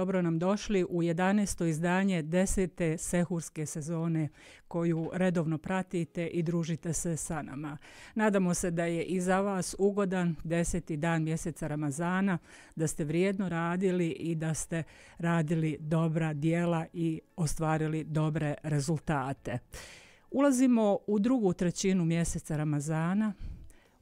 Dobro nam došli u 11. izdanje 10. sehurske sezone koju redovno pratite i družite se sa nama. Nadamo se da je i za vas ugodan 10. dan mjeseca Ramazana, da ste vrijedno radili i da ste radili dobra dijela i ostvarili dobre rezultate. Ulazimo u drugu trećinu mjeseca Ramazana,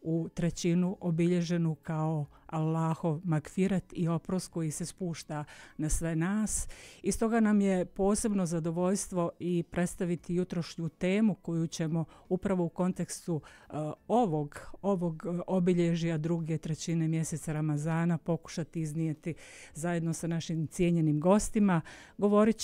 u trećinu obilježenu kao Allahov makfirat i oprost koji se spušta na sve nas. Iz toga nam je posebno zadovoljstvo i predstaviti jutrošnju temu koju ćemo upravo u kontekstu uh, ovog, ovog eh, obilježja druge trećine mjeseca Ramazana pokušati iznijeti zajedno sa našim cijenjenim gostima. Govorit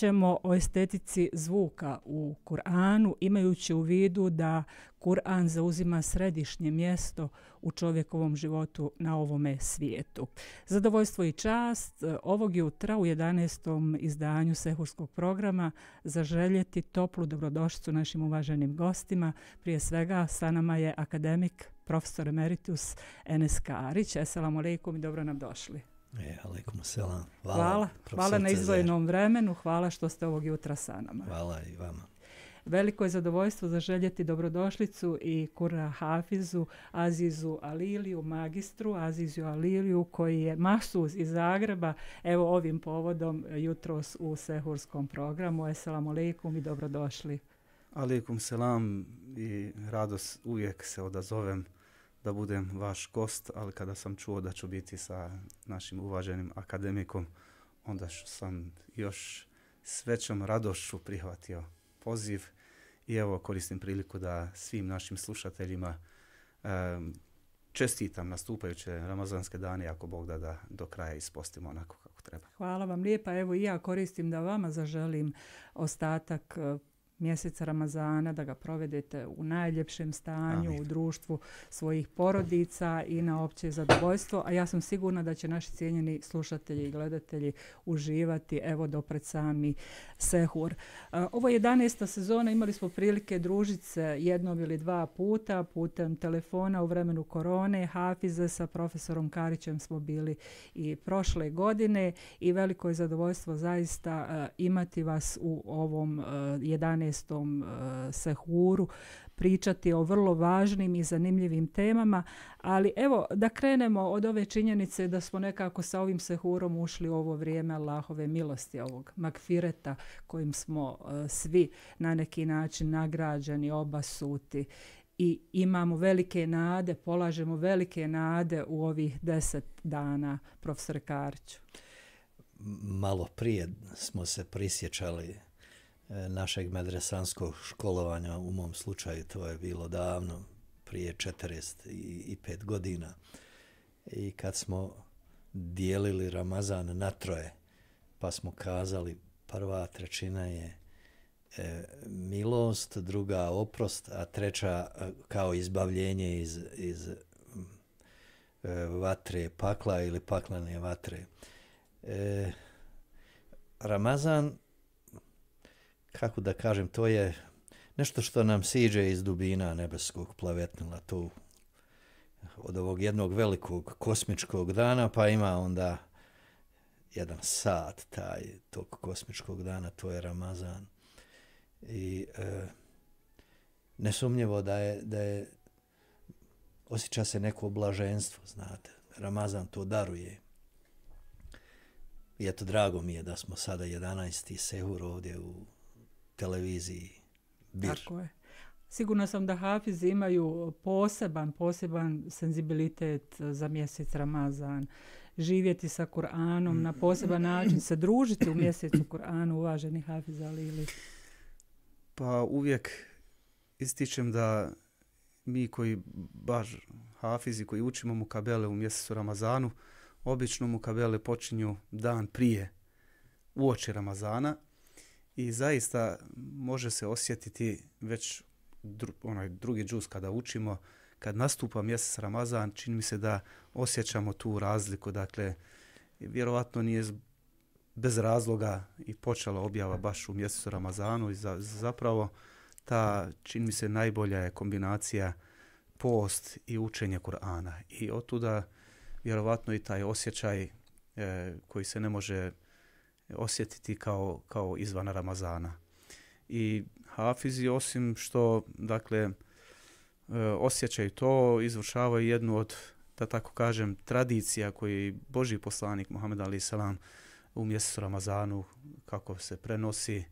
o estetici zvuka u Kur'anu imajući u vidu da Kur'an zauzima središnje mjesto u čovjekovom životu na ovome svijetu. Zadovoljstvo i čast e, ovog jutra u 11. izdanju Sehurskog programa zaželjeti toplu dobrodošću našim uvaženim gostima. Prije svega sa nama je akademik profesor emeritus Enes Karić. Assalamu alaikum i dobro nam došli. E, alaikum selam. Hvala, hvala, hvala na izvojenom vremenu. Hvala što ste ovog jutra sa nama. Hvala i vama. Veliko je zadovoljstvo zaželjeti dobrodošlicu i Kura Hafizu, Azizu Aliliju, magistru Azizu Aliliju, koji je masuz iz Zagreba, evo ovim povodom e, jutros u Sehurskom programu. Esalamu alaikum i dobrodošli. Alaikum selam i radost uvijek se odazovem da budem vaš gost, ali kada sam čuo da ću biti sa našim uvaženim akademikom, onda sam još svećom radošću prihvatio poziv I evo koristim priliku da svim našim slušateljima um, čestitam nastupajuće ramazanske dane ako Bog da da do kraja ispostimo onako kako treba. Hvala vam lijepa. Evo i ja koristim da vama zaželim ostatak mjeseca Ramazana, da ga provedete u najljepšem stanju, Amin. u društvu svojih porodica i na opće zadovoljstvo. A ja sam sigurna da će naši cijenjeni slušatelji i gledatelji uživati evo dopred sami Sehur. E, ovo je 11. sezona, imali smo prilike družiti se jednom ili dva puta putem telefona u vremenu korone. Hafize sa profesorom Karićem smo bili i prošle godine i veliko je zadovoljstvo zaista e, imati vas u ovom 11 e, 11. Eh, sehuru pričati o vrlo važnim i zanimljivim temama, ali evo da krenemo od ove činjenice da smo nekako sa ovim sehurom ušli u ovo vrijeme Allahove milosti, ovog makfireta kojim smo eh, svi na neki način nagrađani, oba suti i imamo velike nade, polažemo velike nade u ovih deset dana, profesor Karću. Malo prije smo se prisjećali E, našeg medresanskog školovanja, u mom slučaju to je bilo davno, prije 40 i 5 godina. I kad smo dijelili Ramazan na troje, pa smo kazali prva trećina je e, milost, druga oprost, a treća e, kao izbavljenje iz, iz vatre pakla ili paklane vatre. Ramazan kako da kažem, to je nešto što nam siđe iz dubina nebeskog plavetnila tu od ovog jednog velikog kosmičkog dana, pa ima onda jedan sat taj tog kosmičkog dana, to je Ramazan. I e, nesumnjivo da je, da je osjeća se neko blaženstvo, znate. Ramazan to daruje. I eto, drago mi je da smo sada 11. sehur ovdje u televiziji Bir. Tako je. Sigurno sam da hafizi imaju poseban, poseban senzibilitet za mjesec Ramazan. Živjeti sa Kur'anom na poseban način, se družiti u mjesecu Kur'anu, uvaženi Hafiz ili... Pa uvijek ističem da mi koji baš Hafizi koji učimo mu kabele u mjesecu Ramazanu, obično mu kabele počinju dan prije uoči Ramazana, I zaista može se osjetiti već dru, onaj drugi džus kada učimo, kad nastupa mjesec Ramazan, čini mi se da osjećamo tu razliku. Dakle, vjerovatno nije bez razloga i počela objava baš u mjesecu Ramazanu i za, zapravo ta, čini mi se, najbolja je kombinacija post i učenje Kur'ana. I otuda vjerovatno i taj osjećaj e, koji se ne može osjetiti kao, kao izvana Ramazana. I hafizi, osim što, dakle, e, osjećaju to, izvršavaju jednu od, da tako kažem, tradicija koji Boži poslanik Muhammed Ali Salam u mjesecu Ramazanu, kako se prenosi,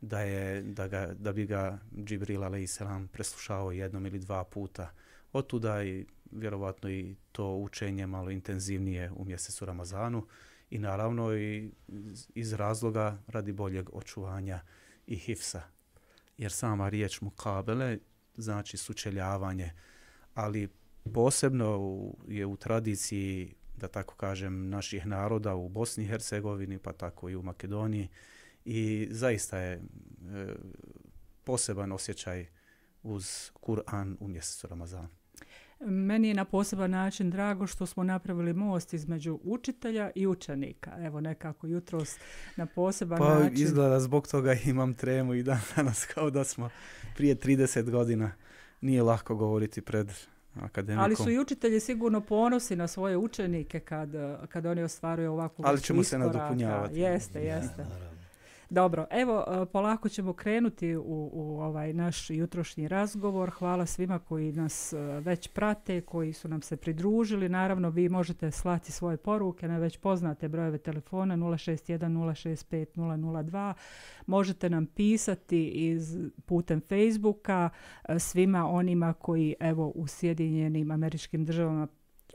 da, je, da, ga, da bi ga Džibril Ali Salam preslušao jednom ili dva puta. Otuda i vjerovatno i to učenje malo intenzivnije u mjesecu Ramazanu i naravno i iz razloga radi boljeg očuvanja i hifsa. Jer sama riječ mukabele znači sučeljavanje, ali posebno je u tradiciji, da tako kažem, naših naroda u Bosni i Hercegovini, pa tako i u Makedoniji. I zaista je e, poseban osjećaj uz Kur'an u mjesecu Ramazana. Meni je na poseban način drago što smo napravili most između učitelja i učenika. Evo nekako jutros na poseban pa, način. Pa izgleda zbog toga imam tremu i dan danas kao da smo prije 30 godina. Nije lako govoriti pred akademikom. Ali su i učitelji sigurno ponosi na svoje učenike kad, kad oni ostvaruju ovakvu iskoraka. Ali ćemo iskoraka. se nadopunjavati. Jeste, jeste. Ja, Dobro, evo e, polako ćemo krenuti u, u ovaj naš jutrošnji razgovor. Hvala svima koji nas e, već prate, koji su nam se pridružili. Naravno, vi možete slati svoje poruke na već poznate brojeve telefona 061 065 002. Možete nam pisati iz putem Facebooka e, svima onima koji evo u Sjedinjenim američkim državama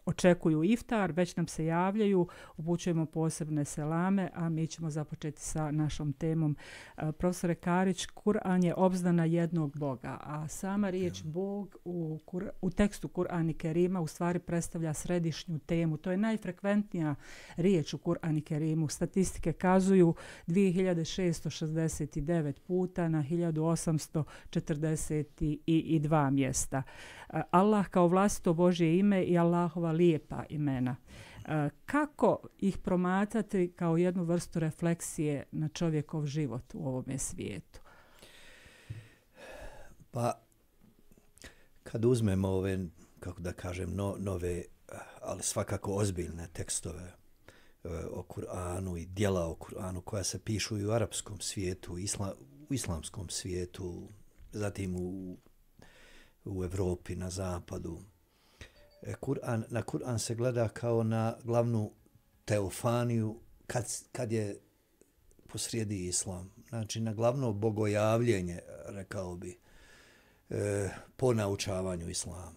očekuju iftar, već nam se javljaju, upućujemo posebne selame, a mi ćemo započeti sa našom temom. E, profesore Karić, Kur'an je obzdana jednog Boga, a sama riječ ja. Bog u, kur, u tekstu Kur'an i Kerima u stvari predstavlja središnju temu. To je najfrekventnija riječ u Kur'an i Kerimu. Statistike kazuju 2669 puta na 1842 mjesta. E, Allah kao vlastito Božje ime i Allahova lijepa imena. E, kako ih promatrati kao jednu vrstu refleksije na čovjekov život u ovom svijetu? Pa, kad uzmemo ove, kako da kažem, no, nove, ali svakako ozbiljne tekstove e, o Kur'anu i dijela o Kur'anu koja se pišu i u arapskom svijetu, u, isla, u islamskom svijetu, zatim u, u Evropi, na zapadu, E, Kur'an, na Kur'an se gleda kao na glavnu teofaniju kad, kad je posrijedi islam. Znači, na glavno bogojavljenje, rekao bi, e, po naučavanju islama.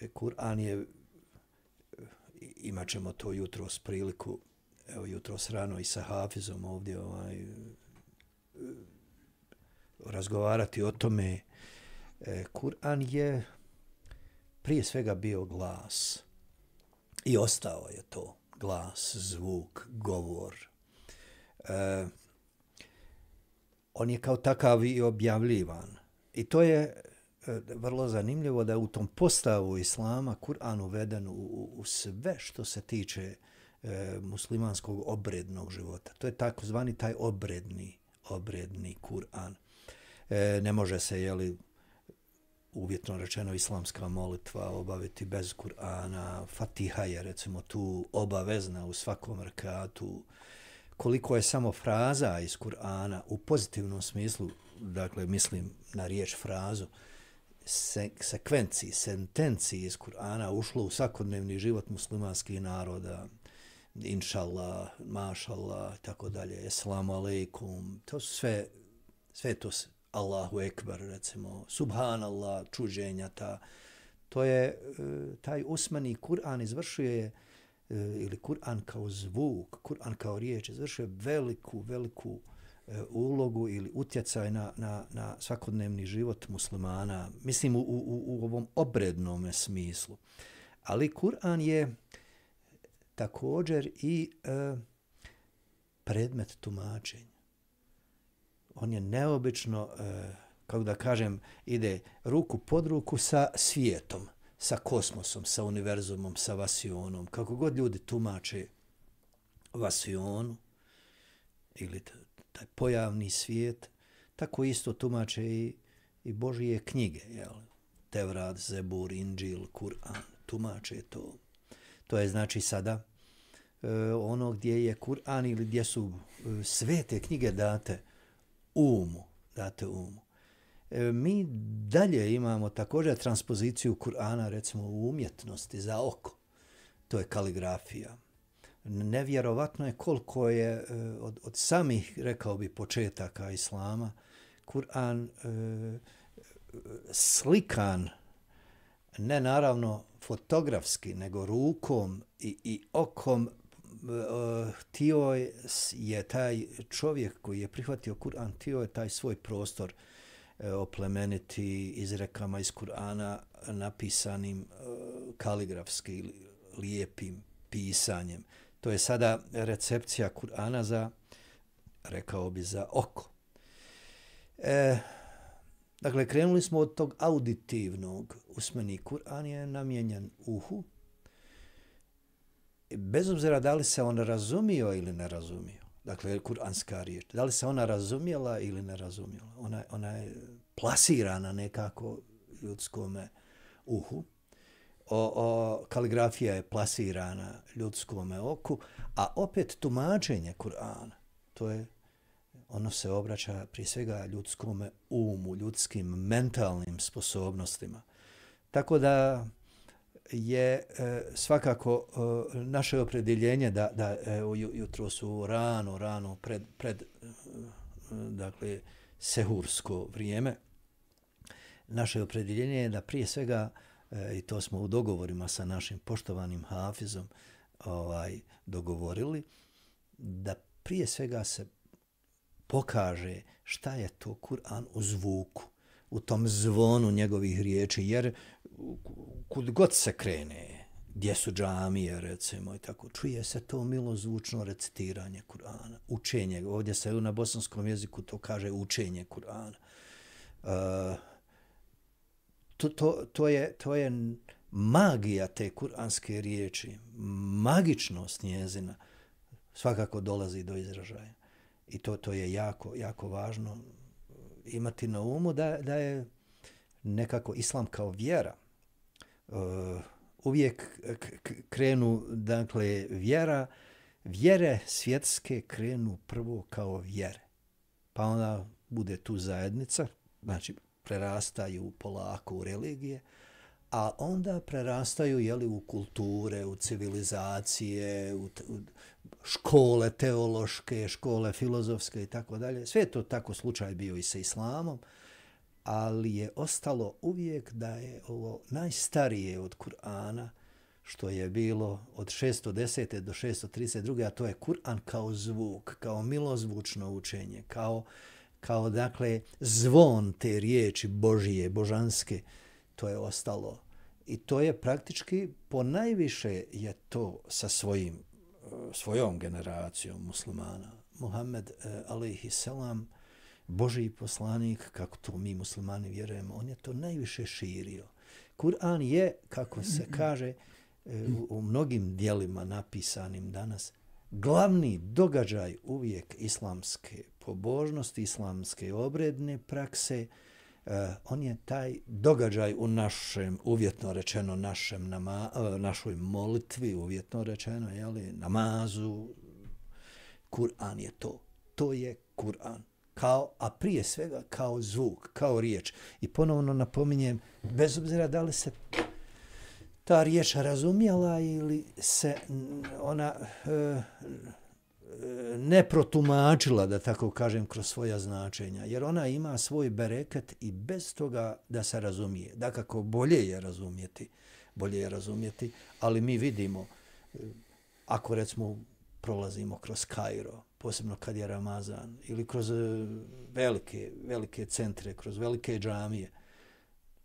E, Kur'an je, imat ćemo to jutro s priliku, evo jutro s rano i sa Hafizom ovdje, ovaj, e, razgovarati o tome. E, Kur'an je, prije svega bio glas. I ostao je to glas, zvuk, govor. E, on je kao takav i objavljivan. I to je e, vrlo zanimljivo da u tom postavu islama Kur'an uveden u, u sve što se tiče e, muslimanskog obrednog života. To je takozvani taj obredni, obredni Kur'an. E, ne može se, jeli, uvjetno rečeno islamska molitva obaviti bez Kur'ana, Fatiha je recimo tu obavezna u svakom rekatu, koliko je samo fraza iz Kur'ana u pozitivnom smislu, dakle mislim na riječ frazu, sekvenciji, sentenci iz Kur'ana ušlo u svakodnevni život muslimanskih naroda, inšallah, mašallah, tako dalje, eslamu alaikum, to sve, sve to Allahu Ekber, recimo, Subhanallah, čuđenja ta. To je, e, taj osmani Kur'an izvršuje, e, ili Kur'an kao zvuk, Kur'an kao riječ, izvršuje veliku, veliku e, ulogu ili utjecaj na, na, na svakodnevni život muslimana, mislim u, u, u ovom obrednom smislu. Ali Kur'an je također i e, predmet tumačenja on je neobično, e, kako da kažem, ide ruku pod ruku sa svijetom, sa kosmosom, sa univerzumom, sa vasionom, kako god ljudi tumače vasionu ili taj pojavni svijet, tako isto tumače i, i Božije knjige, jel? Tevrat, Zebur, Inđil, Kur'an, tumače to. To je znači sada e, ono gdje je Kur'an ili gdje su e, sve te knjige date, umu, date umu. E, mi dalje imamo također transpoziciju Kur'ana, recimo u umjetnosti za oko. To je kaligrafija. Nevjerovatno je koliko je e, od, od samih, rekao bi, početaka Islama, Kur'an e, slikan, ne naravno fotografski, nego rukom i, i okom tio je taj čovjek koji je prihvatio Kur'an, tio je taj svoj prostor e, oplemeniti izrekama iz Kur'ana napisanim e, kaligrafski ili lijepim pisanjem. To je sada recepcija Kur'ana za, rekao bi, za oko. E, dakle, krenuli smo od tog auditivnog usmeni. Kur'an je namjenjen uhu, bez obzira da li se on razumio ili ne razumio, dakle, kuranska riječ, da li se ona razumjela ili ne razumjela, ona, ona je plasirana nekako ljudskom uhu, o, o, kaligrafija je plasirana ljudskom oku, a opet tumačenje Kur'ana, to je ono se obraća prije svega ljudskom umu, ljudskim mentalnim sposobnostima. Tako da, je e, svakako e, naše opredeljenje da, da e, jutro su rano, rano, pred, pred dakle, sehursko vrijeme, naše opredeljenje je da prije svega, i to smo u dogovorima sa našim poštovanim Hafizom ovaj, dogovorili, da prije svega se pokaže šta je to Kur'an u zvuku, u tom zvonu njegovih riječi, jer kud god se krene, gdje su džamije, recimo, i tako, čuje se to milozvučno recitiranje Kur'ana, učenje, ovdje se na bosanskom jeziku to kaže učenje Kur'ana. Uh, to, to, to, je, to je magija te kuranske riječi, magičnost njezina, svakako dolazi do izražaja. I to, to je jako, jako važno imati na umu da, da je nekako islam kao vjera, Eh, uvijek krenu, dakle, vjera, vjere svjetske krenu prvo kao vjere. Pa onda bude tu zajednica, znači, prerastaju polako u religije, a onda prerastaju jeli, u kulture, u civilizacije, u, u škole teološke, škole filozofske i tako dalje. Sve to tako slučaj bio i sa islamom ali je ostalo uvijek da je ovo najstarije od Kur'ana, što je bilo od 610. do 632. a to je Kur'an kao zvuk, kao milozvučno učenje, kao, kao dakle zvon te riječi Božije, božanske, to je ostalo. I to je praktički, po najviše je to sa svojim, svojom generacijom muslimana. Muhammed, eh, alaihi salam, salam, Boži poslanik, kako to mi muslimani vjerujemo, on je to najviše širio. Kur'an je, kako se kaže, e, u, u mnogim dijelima napisanim danas, glavni događaj uvijek islamske pobožnosti, islamske obredne prakse, Uh, on je taj događaj u našem, uvjetno rečeno, našem nama, uh, našoj molitvi, uvjetno rečeno, jeli, namazu. Kur'an je to. To je Kur'an kao, a prije svega kao zvuk, kao riječ. I ponovno napominjem, bez obzira da li se ta riječ razumjela ili se ona e, ne protumačila, da tako kažem, kroz svoja značenja. Jer ona ima svoj bereket i bez toga da se razumije. Da kako bolje je razumijeti, bolje je razumijeti, ali mi vidimo, eh, ako recimo prolazimo kroz Kajro, posebno kad je Ramazan, ili kroz e, velike, velike centre, kroz velike džamije,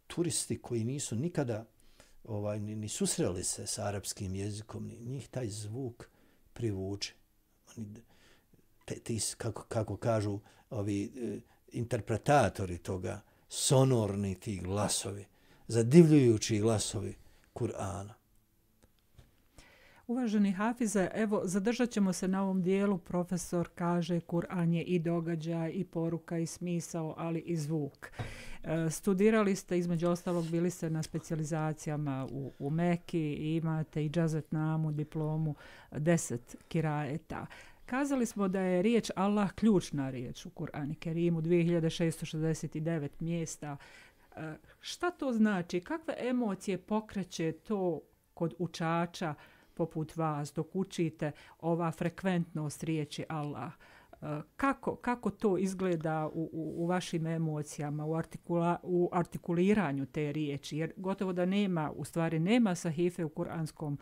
turisti koji nisu nikada ovaj, ni, susreli se s arapskim jezikom, ni, njih taj zvuk privuče. Oni, te, kako, kako kažu ovi e, interpretatori toga, sonorni ti glasovi, zadivljujući glasovi Kur'ana. Uvaženi Hafize, evo zadržat ćemo se na ovom dijelu. Profesor kaže Kur'an je i događaj, i poruka, i smisao, ali i zvuk. E, studirali ste, između ostalog, bili ste na specializacijama u, u Meki, imate i džazet namu, diplomu, deset kiraeta. Kazali smo da je riječ Allah ključna riječ u Kur'an i Kerimu, 2669 mjesta. E, šta to znači? Kakve emocije pokreće to kod učača? poput vas dok učite ova frekventnost riječi Allah – Eh, kako, kako to izgleda u, u, u vašim emocijama, u, artikula, u artikuliranju te riječi? Jer gotovo da nema, u stvari nema sahife u kuranskom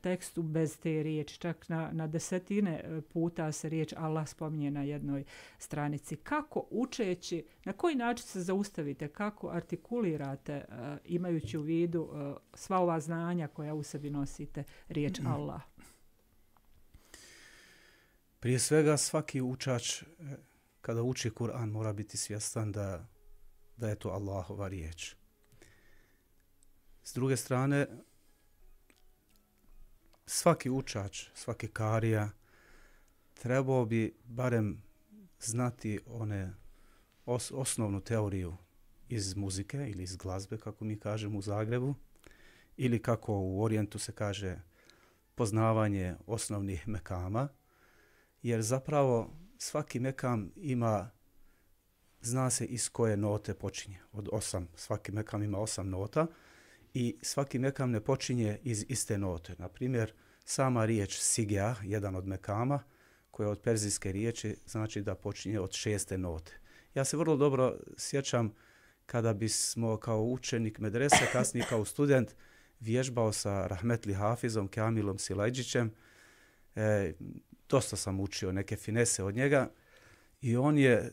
tekstu bez te riječi. Čak na, na desetine eh, puta se riječ Allah spominje na jednoj stranici. Kako učeći, na koji način se zaustavite, kako artikulirate uh, imajući u vidu uh, sva ova znanja koja u sebi nosite riječ Allah? Mm -hmm. Prije svega svaki učač e, kada uči Kur'an mora biti svjestan da, da je to Allahova riječ. S druge strane, svaki učač, svaki karija trebao bi barem znati one os osnovnu teoriju iz muzike ili iz glazbe, kako mi kažemo u Zagrebu, ili kako u Orijentu se kaže poznavanje osnovnih mekama – jer zapravo svaki mekam ima, zna se iz koje note počinje, od osam, svaki mekam ima osam nota i svaki mekam ne počinje iz iste note. Na primjer, sama riječ sigea, jedan od mekama, koja je od perzijske riječi, znači da počinje od šeste note. Ja se vrlo dobro sjećam kada bismo kao učenik medrese, kasnije kao student, vježbao sa Rahmetli Hafizom, Kamilom Silajđićem, e, dosta sam učio neke finese od njega i on je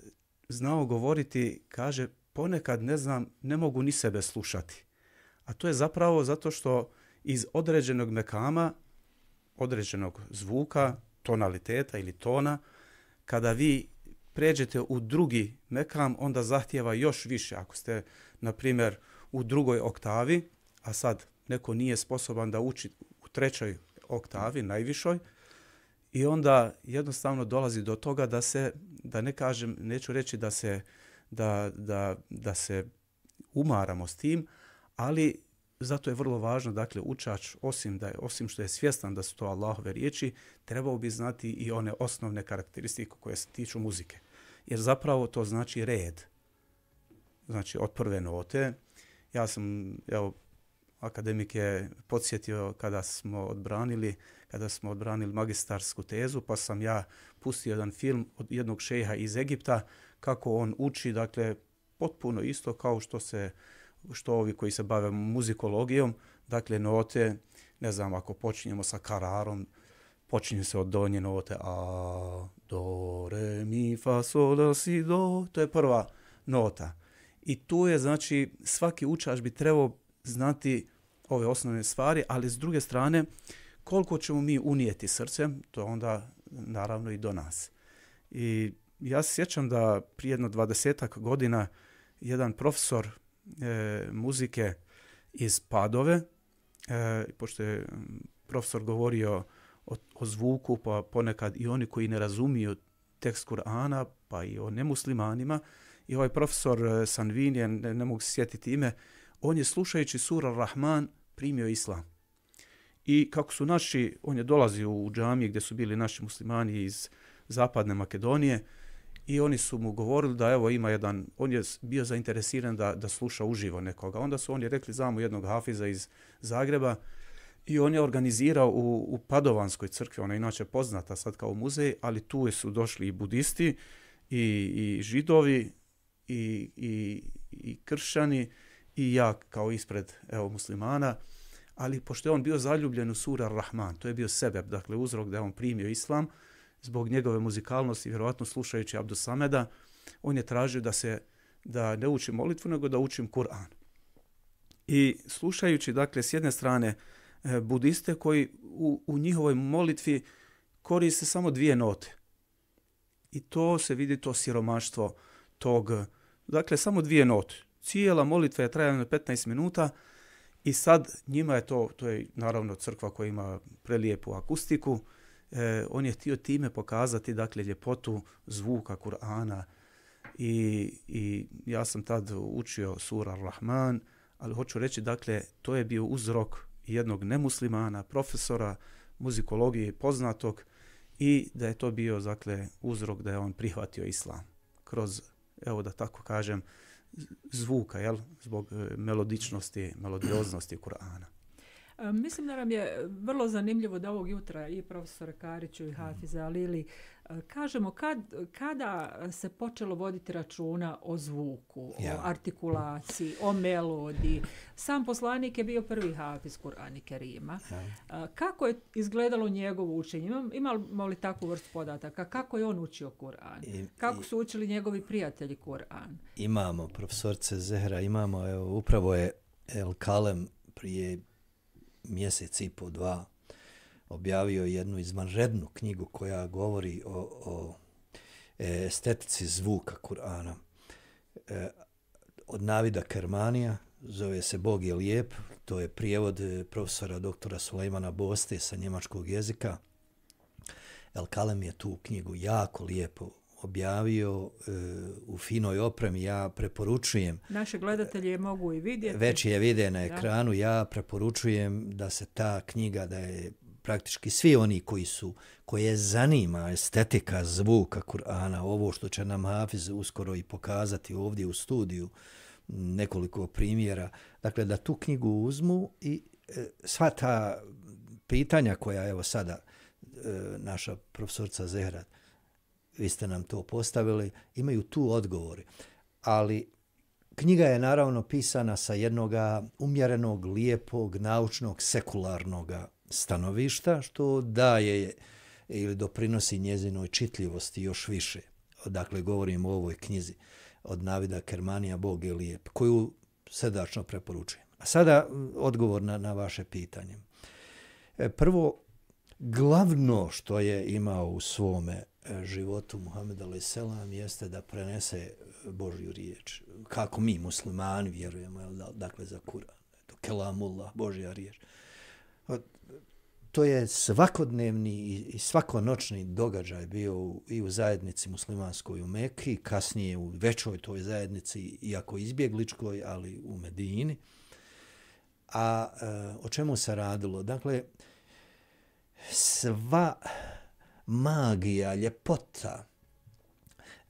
znao govoriti, kaže, ponekad ne znam, ne mogu ni sebe slušati. A to je zapravo zato što iz određenog mekama, određenog zvuka, tonaliteta ili tona, kada vi pređete u drugi mekam, onda zahtjeva još više. Ako ste, na primjer, u drugoj oktavi, a sad neko nije sposoban da uči u trećoj oktavi, najvišoj, I onda jednostavno dolazi do toga da se, da ne kažem, neću reći da se, da, da, da se umaramo s tim, ali zato je vrlo važno, dakle, učač, osim, da je, osim što je svjestan da su to Allahove riječi, trebao bi znati i one osnovne karakteristike koje se tiču muzike. Jer zapravo to znači red. Znači, od prve note, ja sam, evo, akademik je podsjetio kada smo odbranili kada smo odbranili magistarsku tezu, pa sam ja pustio jedan film od jednog šeha iz Egipta, kako on uči, dakle, potpuno isto kao što se što ovi koji se bave muzikologijom, dakle, note, ne znam, ako počinjemo sa kararom, počinje se od donje note, a, do, re, mi, fa, sol, la, si, do, to je prva nota. I tu je, znači, svaki učaš bi trebao znati ove osnovne stvari, ali s druge strane, koliko ćemo mi unijeti srcem, to onda naravno i do nas. I ja se sjećam da prije jedno dvadesetak godina jedan profesor e, muzike iz Padove, e, pošto je profesor govorio o, o zvuku, pa ponekad i oni koji ne razumiju tekst Kur'ana, pa i o nemuslimanima, i ovaj profesor e, Sanvin ne, ne mogu sjetiti ime, on je slušajući sura Rahman primio islam. I kako su naši, on je dolazio u džamije gdje su bili naši muslimani iz zapadne Makedonije i oni su mu govorili da evo ima jedan, on je bio zainteresiran da, da sluša uživo nekoga. Onda su oni rekli zamu jednog hafiza iz Zagreba i on je organizirao u, u Padovanskoj crkvi, ona je inače poznata sad kao muzej, ali tu su došli i budisti i, i židovi i, i, i kršani i ja kao ispred evo, muslimana, ali pošto je on bio zaljubljen u sura Rahman, to je bio sebeb, dakle uzrok da je on primio islam, zbog njegove muzikalnosti, vjerovatno slušajući Sameda, on je tražio da se da ne učim molitvu, nego da učim Kur'an. I slušajući, dakle, s jedne strane e, budiste koji u, u njihovoj molitvi koriste samo dvije note. I to se vidi to siromaštvo tog, dakle, samo dvije note cijela molitva je trajala 15 minuta i sad njima je to, to je naravno crkva koja ima prelijepu akustiku, e, on je htio time pokazati dakle ljepotu zvuka Kur'ana I, i ja sam tad učio sura Rahman, ali hoću reći dakle to je bio uzrok jednog nemuslimana, profesora muzikologije poznatog i da je to bio dakle uzrok da je on prihvatio islam kroz evo da tako kažem zvuka, jel? zbog e, melodičnosti, melodioznosti Kur'ana. E, mislim da nam je vrlo zanimljivo da ovog jutra i profesor Kariću i Hafiza Alili mm kažemo kad, kada se počelo voditi računa o zvuku, ja. o artikulaciji, o melodiji. Sam poslanik je bio prvi hafiz Kur'ani Kerima. Ja. Kako je izgledalo njegovo učenje? Imamo li takvu vrstu podataka? Kako je on učio Kur'an? Kako su učili njegovi prijatelji Kur'an? Imamo, profesorce Zehra, imamo. Evo, upravo je El Kalem prije mjeseci i po dva objavio jednu izvanrednu knjigu koja govori o, o e, estetici zvuka Kur'ana e, od Navida Kermanija, zove se Bog je lijep, to je prijevod e, profesora doktora Sulejmana Boste sa njemačkog jezika. El Kalem je tu knjigu jako lijepo objavio e, u finoj opremi, ja preporučujem. Naše gledatelje mogu i vidjeti. Već je vide na ekranu, ja preporučujem da se ta knjiga, da je praktički svi oni koji su koje zanima estetika zvuka Kur'ana, ovo što će nam Hafiz uskoro i pokazati ovdje u studiju nekoliko primjera, dakle da tu knjigu uzmu i e, sva ta pitanja koja evo sada e, naša profesorca Zehra, vi ste nam to postavili, imaju tu odgovori. Ali knjiga je naravno pisana sa jednog umjerenog, lijepog, naučnog, sekularnog stanovišta, što daje ili doprinosi njezinoj čitljivosti još više. Dakle, govorim o ovoj knjizi od Navida Kermanija, Bog je lijep, koju srdačno preporučujem. A sada odgovor na, na vaše pitanje. E, prvo, glavno što je imao u svome e, životu Muhammed Ali Selam jeste da prenese e, Božju riječ. Kako mi, muslimani, vjerujemo, dakle, za Kur'an. Kelamullah, Božja riječ to je svakodnevni i svakonoćni događaj bio i u zajednici muslimanskoj u Mekki, kasnije u većoj toj zajednici, iako izbjegličkoj, ali u Medini. A e, o čemu se radilo? Dakle, sva magija, ljepota,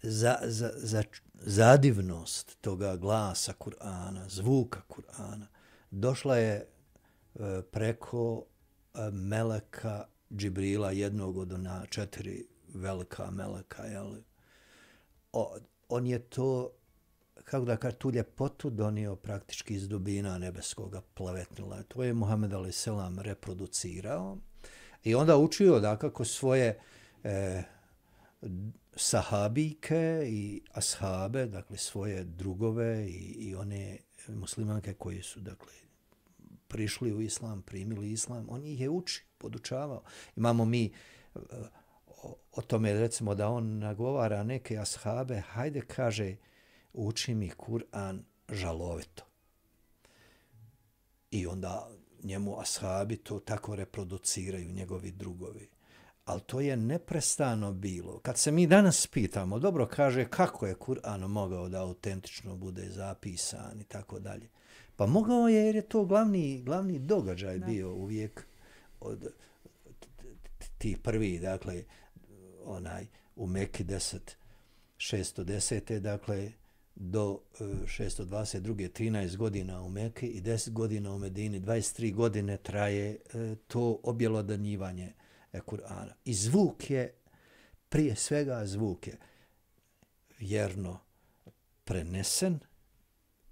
za, za, za, zadivnost toga glasa Kur'ana, zvuka Kur'ana, došla je E, preko e, meleka Džibrila, jednog od ona četiri velika meleka, jel? O, on je to, kako da kaže, tu ljepotu donio praktički iz dubina nebeskoga plavetnula. To je Muhammed Ali Selam reproducirao i onda učio da kako svoje e, sahabike i ashabe, dakle svoje drugove i, i one muslimanke koji su, dakle, prišli u islam, primili islam, on ih je uči, podučavao. Imamo mi e, o tome recimo da on nagovara neke ashabe, hajde kaže, uči mi Kur'an žalovito. I onda njemu ashabi to tako reproduciraju, njegovi drugovi. Ali to je neprestano bilo. Kad se mi danas pitamo, dobro kaže, kako je Kur'an mogao da autentično bude zapisan i tako dalje. Pa mogao je jer je to glavni, glavni događaj da. bio uvijek od ti prvi, dakle, onaj, u Meki 10, 610. dakle, do 622. E, 13 godina u Meki i 10 godina u Medini, 23 godine traje e, to objelodanjivanje e, Kur'ana. I zvuk je, prije svega zvuk je vjerno prenesen,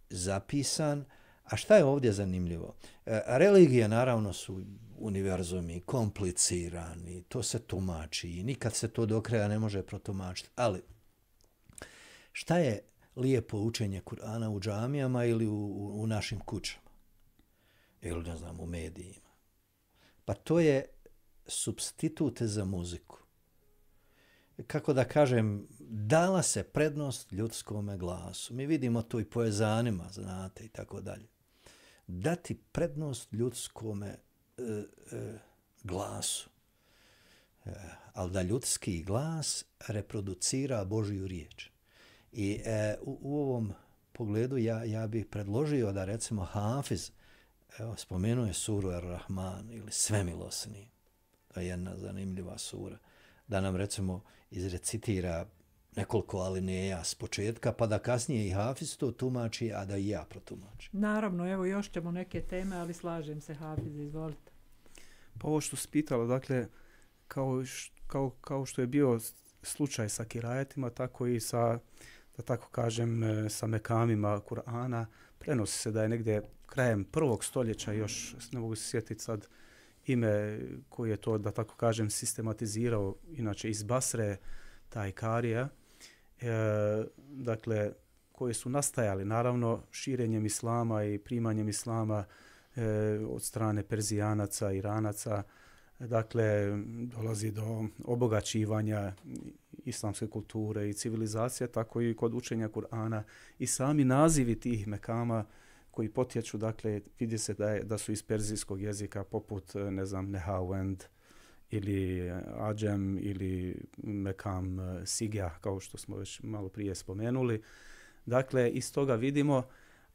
zapisan, A šta je ovdje zanimljivo? E, religije naravno su univerzumi komplicirani, to se tumači i nikad se to do kraja ne može protumačiti. Ali šta je lijepo učenje Kur'ana u džamijama ili u, u našim kućama? Ili ne znam, u medijima? Pa to je substitute za muziku. Kako da kažem, dala se prednost ljudskome glasu. Mi vidimo to i po znate, i tako dalje dati prednost ljudskome e, e, glasu. E, ali da ljudski glas reproducira Božiju riječ. I e, u, u ovom pogledu ja, ja bih predložio da recimo Hafiz, evo, spomenuo suru Ar-Rahman ili Svemilosni, to jedna zanimljiva sura, da nam recimo izrecitira nekoliko alineja s početka, pa da kasnije i Hafiz to tumači, a da i ja protumačim. Naravno, evo još ćemo neke teme, ali slažem se, Hafiz, izvolite. Pa ovo što spitalo, dakle, kao, kao, kao što je bio slučaj sa kirajetima, tako i sa, da tako kažem, e, sa mekamima Kur'ana, prenosi se da je negde krajem prvog stoljeća, još ne mogu se sjetiti sad ime koji je to, da tako kažem, sistematizirao, inače iz Basre, taj Karija, e, dakle, koje su nastajali, naravno, širenjem islama i primanjem islama e, od strane Perzijanaca, Iranaca, dakle, dolazi do obogaćivanja islamske kulture i civilizacije, tako i kod učenja Kur'ana i sami nazivi tih mekama koji potječu, dakle, vidi se da, je, da su iz perzijskog jezika poput, ne znam, Nehawend, e, ili Ađem ili Mekam eh, Sigja, kao što smo već malo prije spomenuli. Dakle, iz toga vidimo,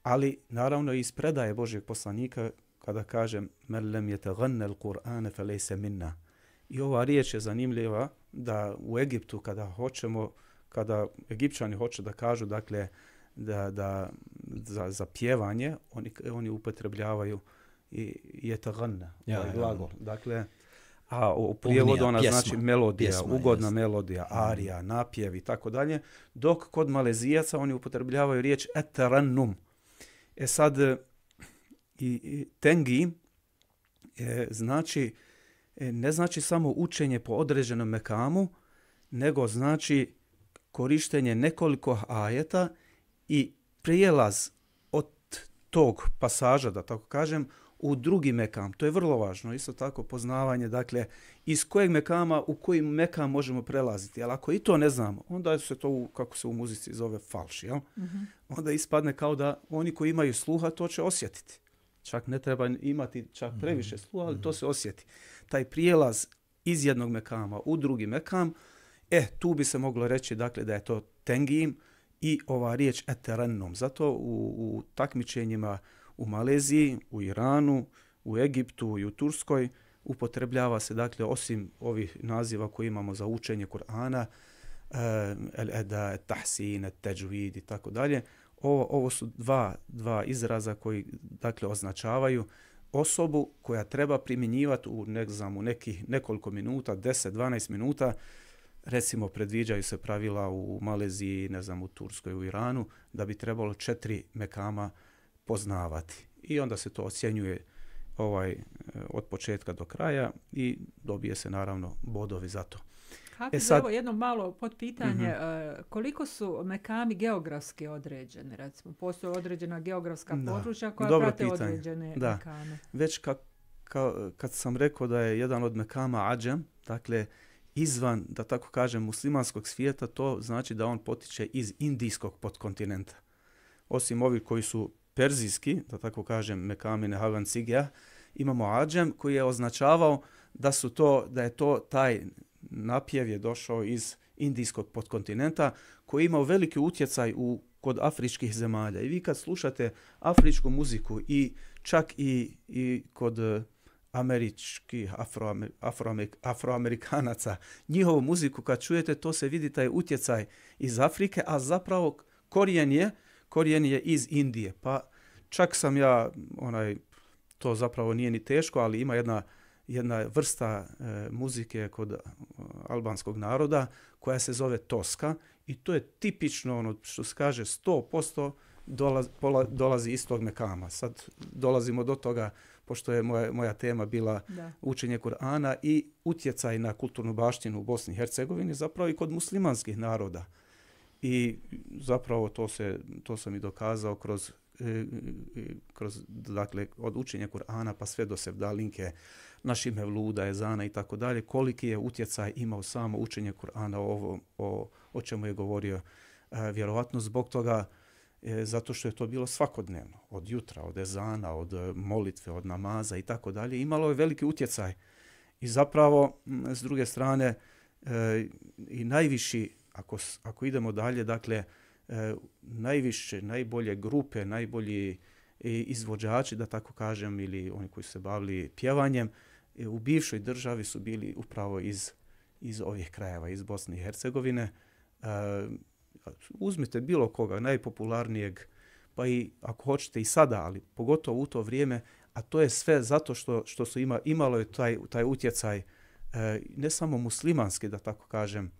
ali naravno iz predaje Božjeg poslanika, kada kažem Merlem je te gannel Kur'ane fe lejse minna. I ova riječ je zanimljiva da u Egiptu kada hoćemo, kada Egipćani hoće da kažu, dakle, da, da za, za pjevanje, oni, oni upotrebljavaju i je te gannel. Ja, ovaj Dakle, a u prijevodu ona pjesma, znači melodija, pjesma, ugodna jesna. melodija, mhm. arija, napjev i tako dalje, dok kod malezijaca oni upotrebljavaju riječ etarannum. E sad, e, i, i tengi e, znači, e, ne znači samo učenje po određenom mekamu, nego znači korištenje nekoliko ajeta i prijelaz od tog pasaža, da tako kažem, u drugi mekam. To je vrlo važno, isto tako poznavanje, dakle, iz kojeg mekama u koji mekam možemo prelaziti. Ali ako i to ne znamo, onda se to, u, kako se u muzici zove, falš, jel? Mm -hmm. Onda ispadne kao da oni koji imaju sluha to će osjetiti. Čak ne treba imati čak mhm. previše sluha, ali mm -hmm. to mhm. se osjeti. Taj prijelaz iz jednog mekama u drugi mekam, e, tu bi se moglo reći, dakle, da je to tengim i ova riječ eterennum. Zato u, u takmičenjima u Maleziji, u Iranu, u Egiptu i u Turskoj upotrebljava se, dakle, osim ovih naziva koje imamo za učenje Kur'ana, uh, eh, el-eda, tahsin, teđuid i tako dalje, ovo, ovo su dva, dva izraza koji, dakle, označavaju osobu koja treba primjenjivati u, ne znam, u nekih nekoliko minuta, 10-12 minuta, recimo predviđaju se pravila u Maleziji, ne znam, u Turskoj, u Iranu, da bi trebalo četiri mekama uh, poznavati. I onda se to ocjenjuje ovaj e, od početka do kraja i dobije se naravno bodovi za to. Hafiz, e sad, evo jedno malo podpitanje. Uh mhm. -huh. E, koliko su mekami geografski određeni? Recimo, postoje određena geografska da. područja koja Dobro prate pitanje. određene da. mekame. Već ka, ka, kad sam rekao da je jedan od mekama ađem, dakle, izvan, da tako kažem, muslimanskog svijeta, to znači da on potiče iz indijskog podkontinenta. Osim ovih koji su perzijski, da tako kažem, mekamine hagan cigja, imamo ađem koji je označavao da su to da je to taj napjev je došao iz indijskog podkontinenta koji je imao veliki utjecaj u kod afričkih zemalja. I vi kad slušate afričku muziku i čak i, i kod e, američki afroamerikanaca, Amer, Afro, Afro njihovu muziku kad čujete, to se vidi taj utjecaj iz Afrike, a zapravo korijen je uh, korijen je iz Indije. Pa čak sam ja, onaj, to zapravo nije ni teško, ali ima jedna, jedna vrsta e, muzike kod e, albanskog naroda koja se zove Toska i to je tipično ono što se kaže 100% dolaz, pola, dolazi iz tog mekama. Sad dolazimo do toga, pošto je moja, moja tema bila da. učenje Kur'ana i utjecaj na kulturnu baštinu u Bosni i Hercegovini, zapravo i kod muslimanskih naroda. I zapravo to, se, to sam i dokazao kroz, e, e, e, kroz dakle, od učenja Kur'ana pa sve do sevdalinke, našim evluda, ezana i tako dalje, koliki je utjecaj imao samo učenje Kur'ana ovo, o, o čemu je govorio e, vjerovatno zbog toga e, zato što je to bilo svakodnevno, od jutra, od ezana, od molitve, od namaza i tako dalje, imalo je veliki utjecaj. I zapravo, s druge strane, e, i najviši ako, ako idemo dalje, dakle, e, najviše, najbolje grupe, najbolji e, izvođači, da tako kažem, ili oni koji su se bavili pjevanjem, e, u bivšoj državi su bili upravo iz, iz ovih krajeva, iz Bosne i Hercegovine. E, uzmite bilo koga, najpopularnijeg, pa i ako hoćete i sada, ali pogotovo u to vrijeme, a to je sve zato što, što su ima, imalo je taj, taj utjecaj e, ne samo muslimanski, da tako kažem,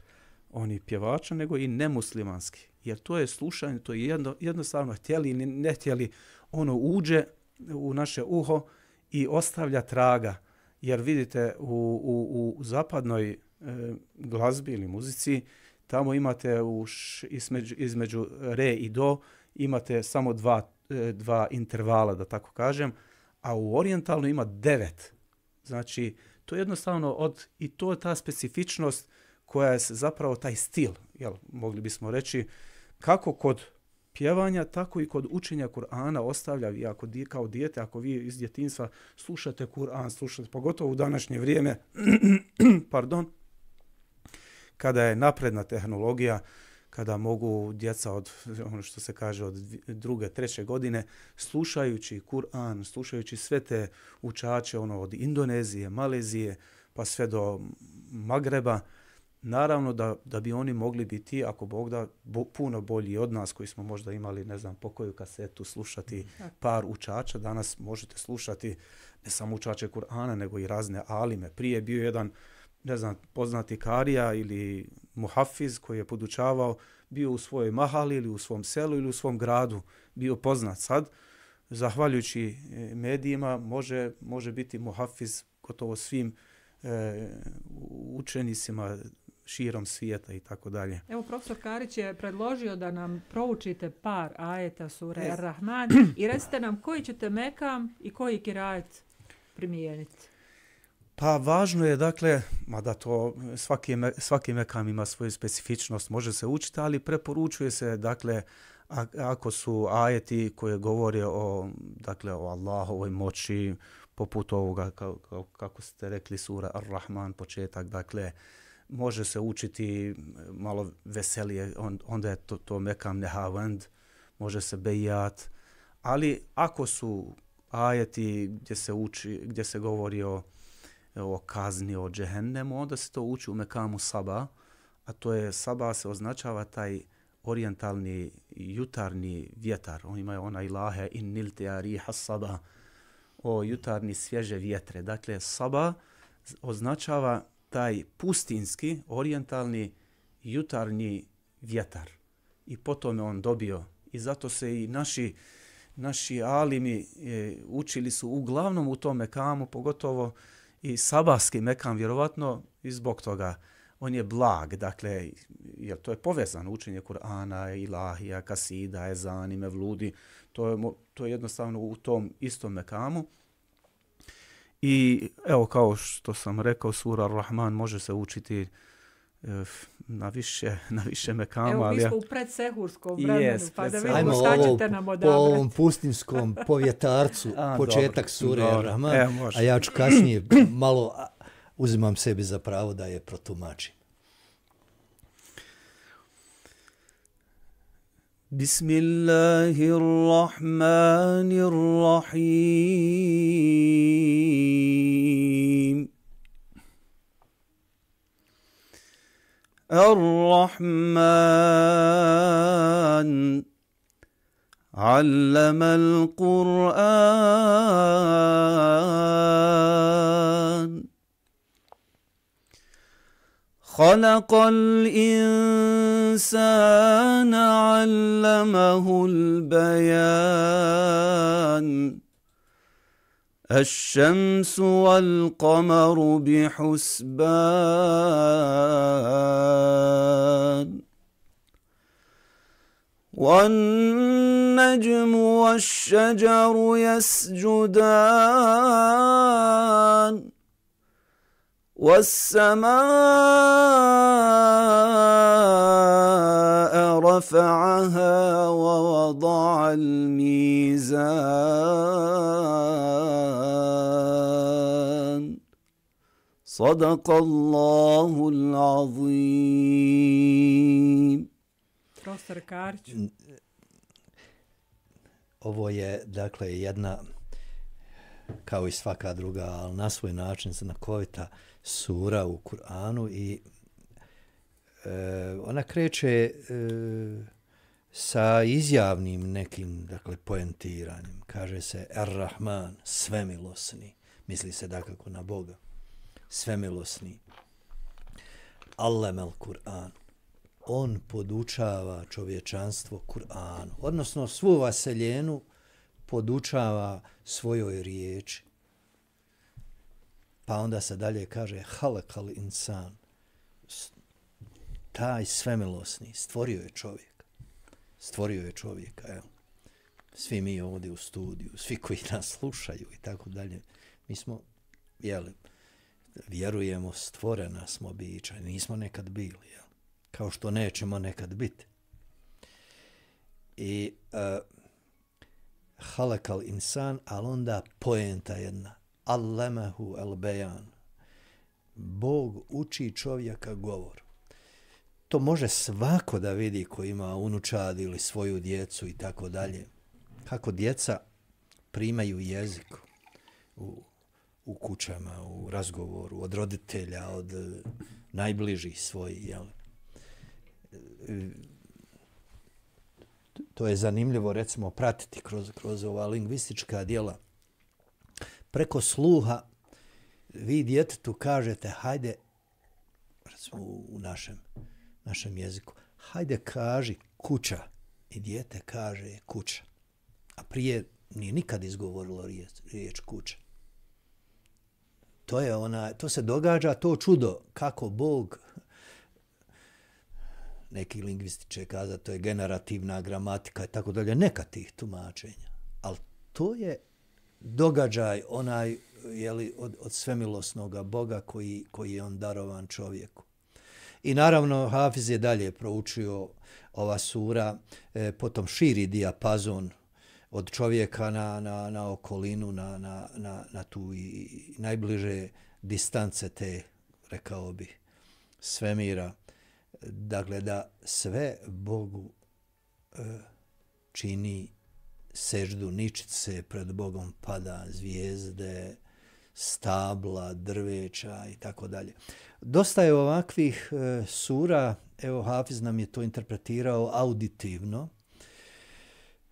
oni pjevača, nego i nemuslimanski. Jer to je slušanje, to je jedno, jednostavno htjeli ili ne htjeli, ono uđe u naše uho i ostavlja traga. Jer vidite, u, u, u zapadnoj e, glazbi ili muzici, tamo imate u š, između, između re i do, imate samo dva, e, dva intervala, da tako kažem, a u orientalno ima devet. Znači, to je jednostavno od, i to je ta specifičnost, koja je zapravo taj stil, jel, mogli bismo reći, kako kod pjevanja, tako i kod učenja Kur'ana ostavlja vi ako di, kao dijete, ako vi iz djetinstva slušate Kur'an, slušate, pogotovo u današnje vrijeme, pardon, kada je napredna tehnologija, kada mogu djeca od, ono što se kaže, od druge, treće godine, slušajući Kur'an, slušajući sve te učače, ono, od Indonezije, Malezije, pa sve do Magreba, Naravno da, da bi oni mogli biti, ako Bog da, bo, puno bolji od nas koji smo možda imali, ne znam, po koju kasetu, slušati mm, par učača. Danas možete slušati ne samo učače Kur'ana, nego i razne alime. Prije bio jedan, ne znam, poznati Karija ili Muhafiz koji je podučavao, bio u svojoj mahali ili u svom selu ili u svom gradu, bio poznat sad. Zahvaljujući e, medijima može, može biti Muhafiz gotovo svim e, učenicima širom svijeta i tako dalje. Evo profesor Karić je predložio da nam proučite par ajeta sure e. Rahman i recite nam koji ćete mekam i koji kirajet primijeniti. Pa važno je, dakle, mada to svaki, svaki mekam ima svoju specifičnost, može se učiti, ali preporučuje se, dakle, ako su ajeti koje govore o, dakle, o Allahovoj moći, poput ovoga, kao, kao, kako ste rekli, sura Ar-Rahman, početak, dakle, uh, može se učiti eh, malo veselije, on, onda je to, to mekam nehavend, može se bejat, ali ako su ajeti gdje se, uči, gdje se govori o, o kazni, o džehennemu, onda se to uči u mekamu saba, a to je saba se označava taj orientalni jutarni vjetar. On ima ona ilaha in nilte ariha saba, o jutarni svježe vjetre. Dakle, saba označava taj pustinski, orientalni, jutarnji vjetar. I potom je on dobio. I zato se i naši, naši alimi e, učili su uglavnom u tom mekamu, pogotovo i sabahski mekam, vjerovatno i zbog toga. On je blag, dakle, jer to je povezano učenje Kur'ana, Ilahija, Kasida, Ezanime, Vludi. To je, to je jednostavno u tom istom mekamu. I evo kao što sam rekao, sura Ar-Rahman može se učiti e, na više, na više mekama. Evo, mi smo u predsehurskom vremenu, yes, pa da vidimo šta ćete nam odabrati. Po ovom pustinskom povjetarcu, a, početak dobro, sure Ar-Rahman, e, a ja ću kasnije malo uzimam sebi za pravo da je protumačim. بسم الله الرحمن الرحيم الرحمن علم القرآن خلق الإنسان علمه البيان الشمس والقمر بحسبان والنجم والشجر يسجدان والسماء رفعها ووضع الميزان صدق الله العظيم بروستر كارتش ovo je dakle jedna kao i svaka druga al na svoj način znakovita sura u Kur'anu i e, ona kreće e, sa izjavnim nekim dakle poentiranjem. Kaže se Ar-Rahman, svemilosni. Misli se dakako na Boga. Svemilosni. Allem al-Kur'an. On podučava čovječanstvo Kur'anu. Odnosno svu vaseljenu podučava svojoj riječi. Pa onda se dalje kaže halakal insan. Taj svemilosni stvorio je čovjek. Stvorio je čovjeka, evo. Svi mi ovdje u studiju, svi koji nas slušaju i tako dalje. Mi smo, jel, vjerujemo, stvorena smo bića. Nismo nekad bili, jel. Kao što nećemo nekad biti. I uh, halakal insan, ali onda poenta jedna. Allamahu al-bayan. Bog uči čovjeka govor. To može svako da vidi ko ima unučad ili svoju djecu i tako dalje. Kako djeca primaju jezik u, u kućama, u razgovoru, od roditelja, od eh, najbližih svojih. Jel? Eh, to je zanimljivo recimo pratiti kroz, kroz ova lingvistička djela preko sluha vi djetetu kažete hajde u našem našem jeziku hajde kaži kuća i dijete kaže kuća a prije nije nikad izgovorilo riječ, riječ kuća to je ona to se događa to čudo kako bog neki lingvisti će kazati to je generativna gramatika i tako dalje, neka tih tumačenja. Ali to je događaj onaj je li od, od svemilosnog Boga koji, koji je on darovan čovjeku. I naravno Hafiz je dalje proučio ova sura, e, potom širi dijapazon od čovjeka na, na, na okolinu, na, na, na, na tu i najbliže distance te, rekao bi, svemira. Dakle, da sve Bogu e, čini seždu ničice, pred Bogom pada zvijezde, stabla, drveća i tako dalje. Dosta je ovakvih e, sura, evo Hafiz nam je to interpretirao auditivno,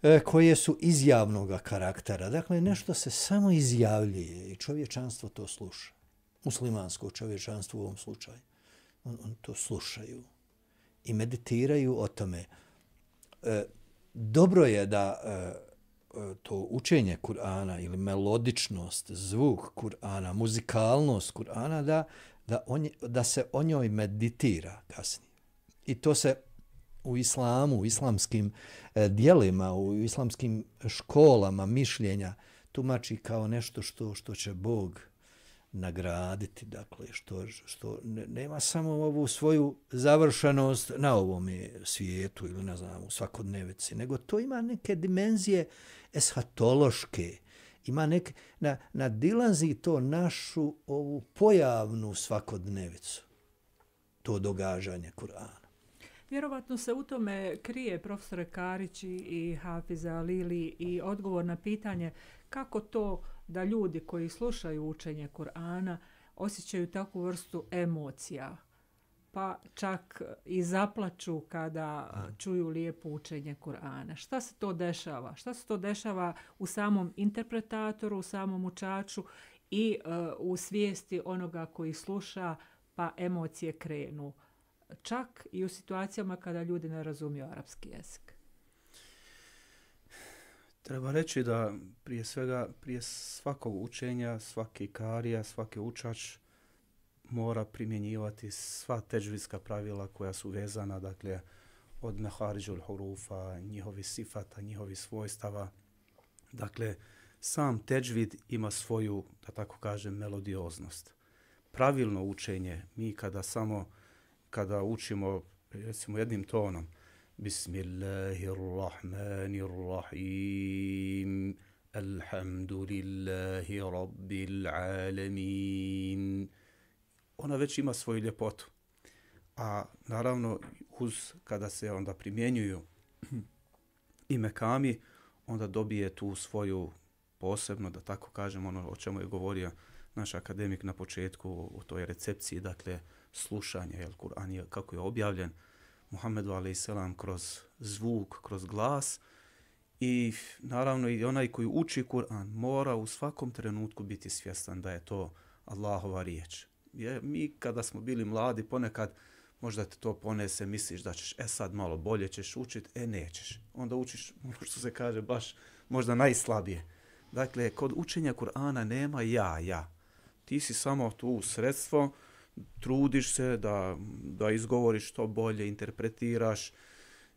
e, koje su izjavnog karaktera. Dakle, nešto se samo izjavljuje i čovječanstvo to sluša. Muslimansko čovječanstvo u ovom slučaju. On, on to slušaju i meditiraju o tome. E, dobro je da e, E, to učenje Kur'ana ili melodičnost, zvuk Kur'ana, muzikalnost Kur'ana, da, da, on, da se o njoj meditira kasnije. I to se u islamu, u islamskim e, dijelima, u islamskim školama mišljenja tumači kao nešto što što će Bog nagraditi, dakle, što, što ne, nema samo ovu svoju završanost na ovom svijetu ili, ne znam, u svakodnevici, nego to ima neke dimenzije eshatološke, ima neke, na, na nadilazi to našu ovu pojavnu svakodnevicu, to događanje Kur'ana. Vjerovatno se u tome krije profesor Karić i Hafiza Lili i odgovor na pitanje kako to uh, da ljudi koji slušaju učenje Kur'ana osjećaju takvu vrstu emocija pa čak i zaplaču kada čuju lijepo učenje Kur'ana. Šta se to dešava? Šta se to dešava u samom interpretatoru, u samom učaču i e, u svijesti onoga koji sluša pa emocije krenu? Čak i u situacijama kada ljudi ne razumiju arapski jezik. Treba reći da prije svega, prije svakog učenja, svake karija, svake učač mora primjenjivati sva teđvijska pravila koja su vezana, dakle, od Nahariđul Hurufa, njihovi sifata, njihovi svojstava. Dakle, sam teđvid ima svoju, da tako kažem, melodioznost. Pravilno učenje, mi kada samo, kada učimo, recimo, jednim tonom, بسم الله الرحمن الرحيم الحمد لله رب العالمين ona već ima svoju ljepotu. A naravno, uz kada se onda primjenjuju i mekami, onda dobije tu svoju posebno, da tako kažem, ono o čemu je govorio naš akademik na početku u toj recepciji, dakle, slušanja, el Kur'ana kako je objavljen, Muhammedu a.s. kroz zvuk, kroz glas. I naravno i onaj koji uči Kur'an mora u svakom trenutku biti svjestan da je to Allahova riječ. Je, mi kada smo bili mladi ponekad možda te to ponese, misliš da ćeš, e sad malo bolje ćeš učit, e nećeš. Onda učiš, ono što se kaže, baš možda najslabije. Dakle, kod učenja Kur'ana nema ja, ja. Ti si samo tu sredstvo, trudiš se da, da izgovoriš što bolje, interpretiraš,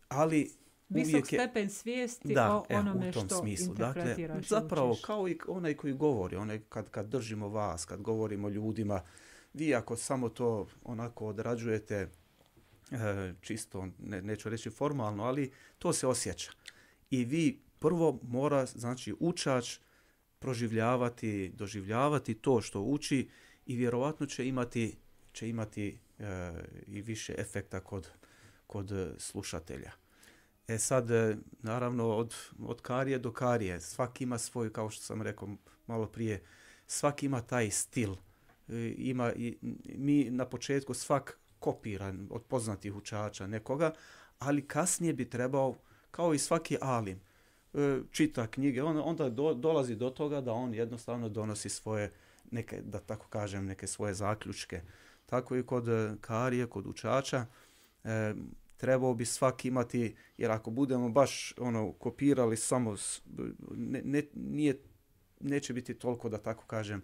ali... Visok je, stepen svijesti da, o onome e, u tom što smislu. Dakle, interpretiraš dakle, Zapravo, učiš. kao i onaj koji govori, onaj kad, kad držimo vas, kad govorimo ljudima, vi ako samo to onako odrađujete, e, čisto, ne, neću reći formalno, ali to se osjeća. I vi prvo mora, znači, učač proživljavati, doživljavati to što uči i vjerovatno će imati će imati e, i više efekta kod, kod e, slušatelja. E sad, e, naravno, od, od karije do karije, svaki ima svoj, kao što sam rekao malo prije, svaki ima taj stil. E, ima i, mi na početku svak kopiran od poznatih učača nekoga, ali kasnije bi trebao, kao i svaki alim, e, čita knjige, on, onda do, dolazi do toga da on jednostavno donosi svoje, neke, da tako kažem, neke svoje zaključke tako i kod eh, karije, kod učača, e, trebao bi svaki imati, jer ako budemo baš ono kopirali samo, s, ne, ne, nije, neće biti toliko, da tako kažem,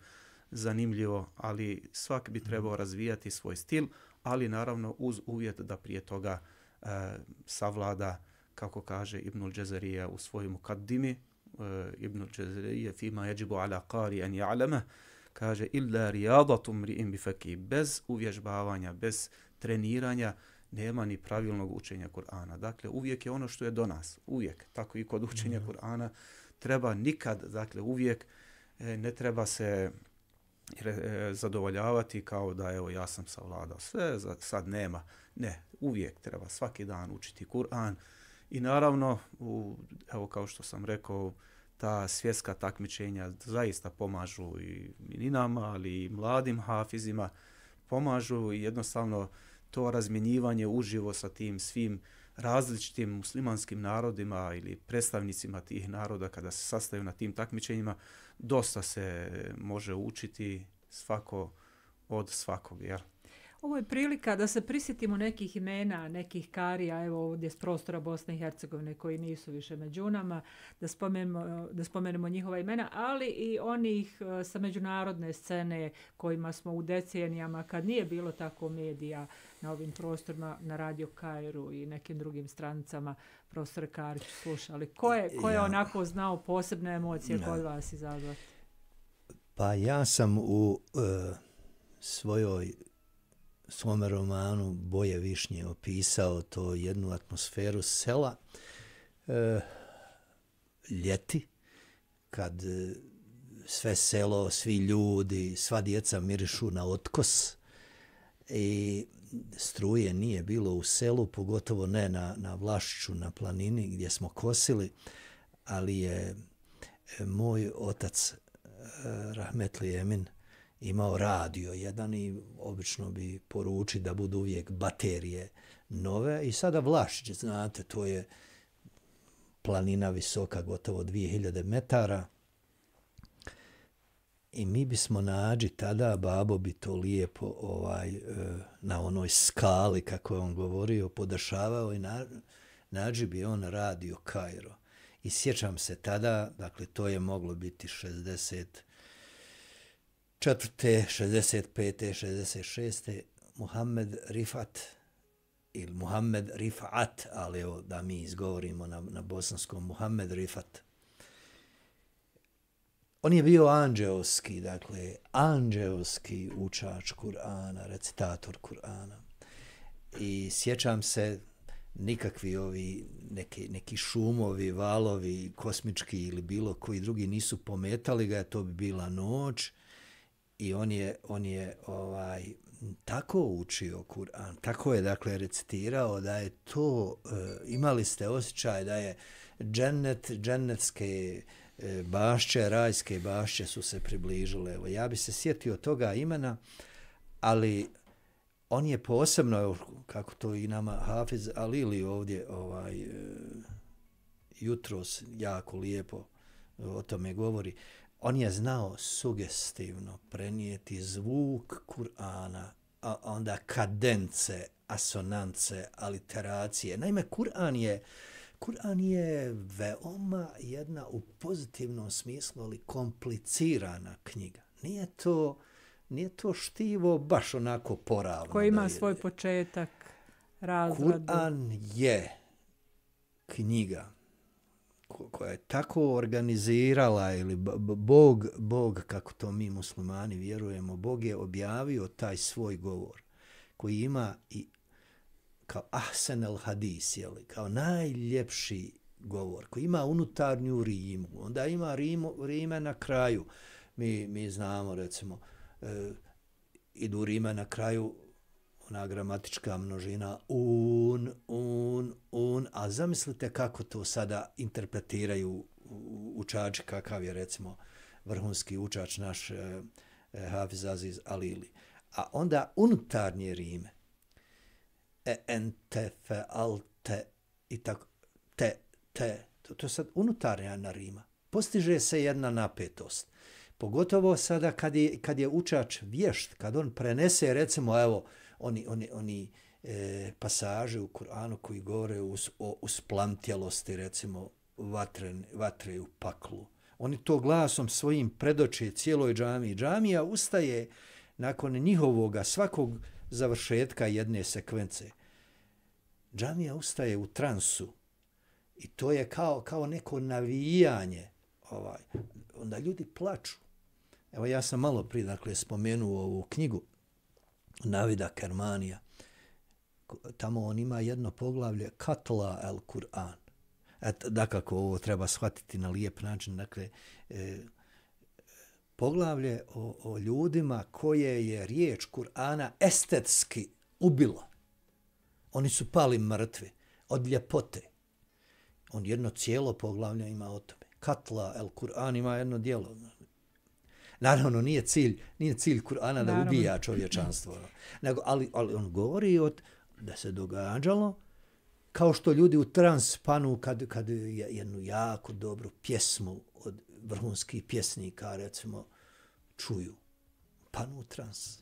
zanimljivo, ali svaki bi trebao mhm. razvijati svoj stil, ali naravno uz uvjet da prije toga e, savlada, kako kaže Ibnul Džezarija u svojim kadimi, e, Ibnul Džezarija, fima jeđibu ala qari an ja'lame, kaže illa riyadatu ri'in bifaki bez uvježbavanja bez treniranja nema ni pravilnog učenja Kur'ana dakle uvijek je ono što je do nas uvijek tako i kod učenja mm. Kur'ana treba nikad dakle uvijek e, ne treba se e, zadovoljavati kao da evo ja sam savladao sve za, sad nema ne uvijek treba svaki dan učiti Kur'an i naravno u, evo kao što sam rekao ta svjetska takmičenja zaista pomažu i, i nama, ali i mladim hafizima, pomažu i jednostavno to razmjenjivanje uživo sa tim svim različitim muslimanskim narodima ili predstavnicima tih naroda kada se sastaju na tim takmičenjima, dosta se može učiti svako od svakog, jel? Ja? Ovo je prilika da se prisjetimo nekih imena, nekih karija, evo ovdje s prostora Bosne i Hercegovine koji nisu više među nama, da spomenemo, da spomenemo njihova imena, ali i onih e, sa međunarodne scene kojima smo u decenijama, kad nije bilo tako medija na ovim prostorima, na Radio Kairu i nekim drugim strancama, profesor Karić slušali. Ko je, ko je onako znao posebne emocije kod vas i izazvati? Pa ja sam u uh, svojoj svome romanu Boje Višnje opisao to jednu atmosferu sela e, ljeti kad e, sve selo, svi ljudi, sva djeca mirišu na otkos i struje nije bilo u selu, pogotovo ne na, na Vlašiću, na planini gdje smo kosili, ali je e, moj otac, e, Rahmetli Emin, e, imao radio jedan i obično bi poruči da budu uvijek baterije nove. I sada Vlašić, znate, to je planina visoka gotovo 2000 metara. I mi bismo nađi tada, babo bi to lijepo ovaj, e, na onoj skali, kako je on govorio, podašavao i nađi bi on radio Kajro. I sjećam se tada, dakle, to je moglo biti 60 četvrte, 65. 66. Muhammed Rifat ili Muhammed Rifat, ali evo da mi izgovorimo na, na bosanskom Muhammed Rifat. On je bio anđeoski, dakle, anđeoski učač Kur'ana, recitator Kur'ana. I sjećam se nikakvi ovi neki, neki šumovi, valovi, kosmički ili bilo koji drugi nisu pometali ga, to bi bila noć. I on je, on je ovaj, tako učio Kur'an, tako je dakle recitirao da je to, e, imali ste osjećaj da je džennet, džennetske e, bašće, rajske bašće su se približile. Evo, ja bi se sjetio toga imena, ali on je posebno, kako to i nama Hafiz Alili ovdje ovaj, e, jutros jako lijepo o tome govori, on je znao sugestivno prenijeti zvuk Kur'ana, a onda kadence, asonance, aliteracije. Naime, Kur'an je, Kur'an je veoma jedna u pozitivnom smislu, ali komplicirana knjiga. Nije to, nije to štivo baš onako poravno. Koji ima svoj početak, razradu. Kur'an je knjiga koja je tako organizirala ili Bog, Bog, kako to mi muslimani vjerujemo, Bog je objavio taj svoj govor koji ima i kao Ahsen el Hadis, jeli, kao najljepši govor, koji ima unutarnju rimu, onda ima rimu, rime na kraju. Mi, mi znamo, recimo, e, idu rime na kraju ona gramatička množina un, un, un, a zamislite kako to sada interpretiraju učači, kakav je recimo vrhunski učač naš e, e Hafiz Aziz Alili. A onda unutarnje rime, e, en, te, fe, al, te, i tako, te, te, to, to je sad unutarnja na rima. Postiže se jedna napetost. Pogotovo sada kad je, kad je učač vješt, kad on prenese recimo evo, oni, oni, oni e, pasaže u Kur'anu koji govore us, o usplantjalosti, recimo, vatre, vatre u paklu. Oni to glasom svojim predoče cijeloj džami. Džamija ustaje nakon njihovoga svakog završetka jedne sekvence. Džamija ustaje u transu i to je kao, kao neko navijanje. Ovaj. Onda ljudi plaču. Evo ja sam malo prije dakle, spomenuo ovu knjigu Navida Kermanija. Tamo on ima jedno poglavlje, Katla el Kur'an. Eto, Dakako, ovo treba shvatiti na lijep način. Dakle, e, poglavlje o, o ljudima koje je riječ Kur'ana estetski ubilo. Oni su pali mrtvi od ljepote. On jedno cijelo poglavlje ima o tome. Katla el Kur'an ima jedno dijelo, Naravno, ono nije cilj, nije cilj Kur'ana Naravno. da ubija čovječanstvo. Ono. Nego, ali, ali on govori od da se događalo, kao što ljudi u trans panu kad, kad je jednu jako dobru pjesmu od vrhunskih pjesnika, recimo, čuju. Panu trans.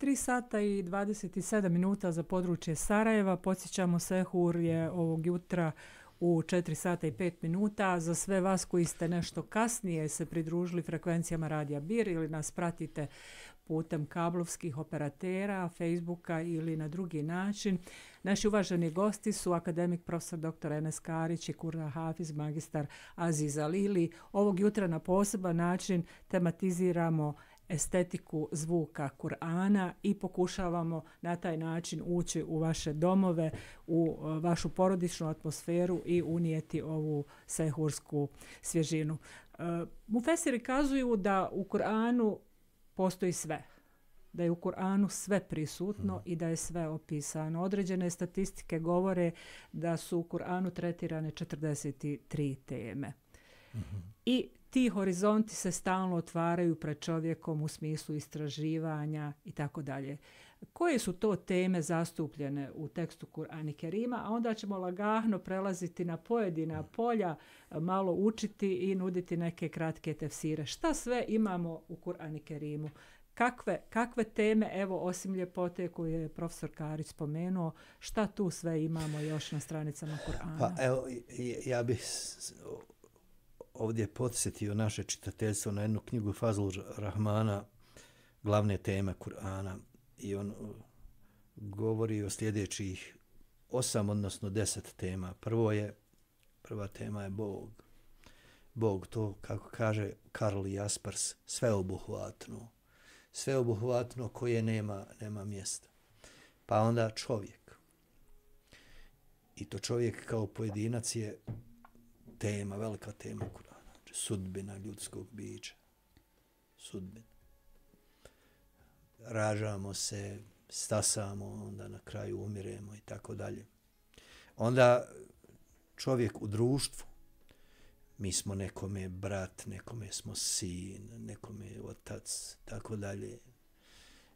3 sata i 27 minuta za područje Sarajeva. Podsjećamo se, Hur je ovog jutra uh, u 4 sata i 5 minuta. Za sve vas koji ste nešto kasnije se pridružili frekvencijama Radija Bir ili nas pratite putem kablovskih operatera, Facebooka ili na drugi način. Naši uvaženi gosti su akademik profesor dr. Enes Karić i Kurna Hafiz, magistar Aziza Lili. Ovog jutra na poseban način tematiziramo estetiku zvuka Kur'ana i pokušavamo na taj način ući u vaše domove, u e, vašu porodičnu atmosferu i unijeti ovu sehursku svježinu. E, mufesiri kazuju da u Kur'anu postoji sve da je u Kur'anu sve prisutno mhm. i da je sve opisano. Određene statistike govore da su u Kur'anu tretirane 43 teme. Mhm. I ti horizonti se stalno otvaraju pred čovjekom u smislu istraživanja i tako dalje. Koje su to teme zastupljene u tekstu Kur'ani Kerima, a onda ćemo lagahno prelaziti na pojedina polja, malo učiti i nuditi neke kratke tefsire. Šta sve imamo u Kur'ani Kerimu? Kakve, kakve teme, evo, osim ljepote koje je profesor Karić spomenuo, šta tu sve imamo još na stranicama Kur'ana? Pa, evo, ja bih ovdje podsjetio naše čitateljstvo na jednu knjigu Fazlu Rahmana, glavne teme Kur'ana, i on uh, govori o sljedećih osam, odnosno deset tema. Prvo je, prva tema je Bog. Bog, to kako kaže Karl Jaspers, sveobuhvatno. Sveobuhvatno koje nema, nema mjesta. Pa onda čovjek. I to čovjek kao pojedinac je tema, velika tema Kur'ana. Znači, sudbina ljudskog bića. Sudbina. Ražamo se, stasamo, onda na kraju umiremo i tako dalje. Onda čovjek u društvu, mi smo nekome brat, nekome smo sin, nekome otac, tako dalje,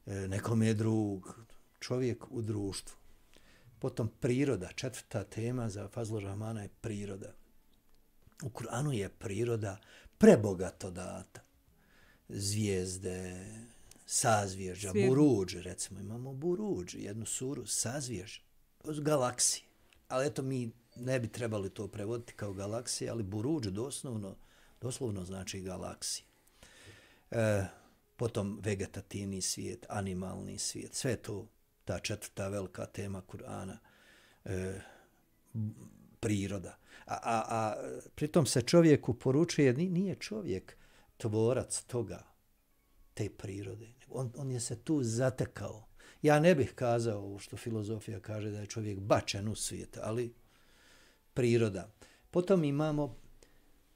e, nekome je drug, čovjek u društvu. Potom priroda, četvrta tema za Fazlo Rahmana je priroda. U Kur'anu je priroda prebogato data. Zvijezde, sazvježa, buruđ, recimo imamo buruđ, jednu suru, sazvjež, galaksije. Ali eto mi ne bi trebali to prevoditi kao galaksije, ali buruđ doslovno, doslovno znači galaksije. E, potom vegetativni svijet, animalni svijet, sve to, ta četvrta velika tema Kur'ana, e, priroda. A, a, a pritom se čovjeku poručuje, nije čovjek tvorac toga, te prirode. On, on je se tu zatekao. Ja ne bih kazao ovo što filozofija kaže da je čovjek bačen u svijet, ali priroda. Potom imamo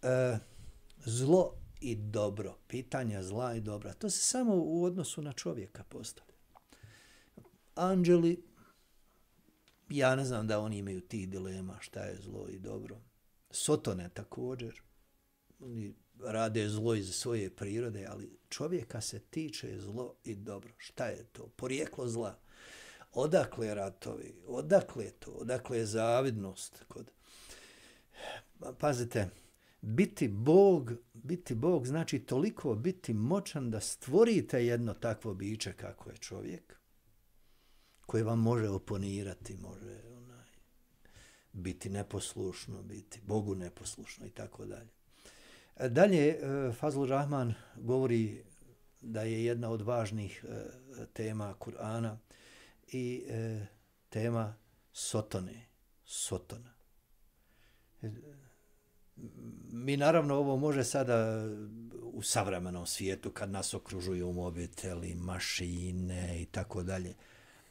e, zlo i dobro, pitanja zla i dobra. To se samo u odnosu na čovjeka postavlja. Anđeli ja ne znam da oni imaju ti dilema šta je zlo i dobro. Sotone također, oni rade zlo iz svoje prirode, ali čovjeka se tiče zlo i dobro. Šta je to? Porijeklo zla. Odakle ratovi? Odakle to? Odakle je zavidnost? Kod... Pazite, biti Bog, biti Bog znači toliko biti moćan da stvorite jedno takvo biće kako je čovjek, koje vam može oponirati, može onaj, biti neposlušno, biti Bogu neposlušno i tako dalje. E, dalje, e, Fazlur Rahman govori da je jedna od važnih e, tema Kur'ana i tema Sotone, Sotona. Mi naravno ovo može sada u savremenom svijetu kad nas okružuju mobiteli, mašine i tako dalje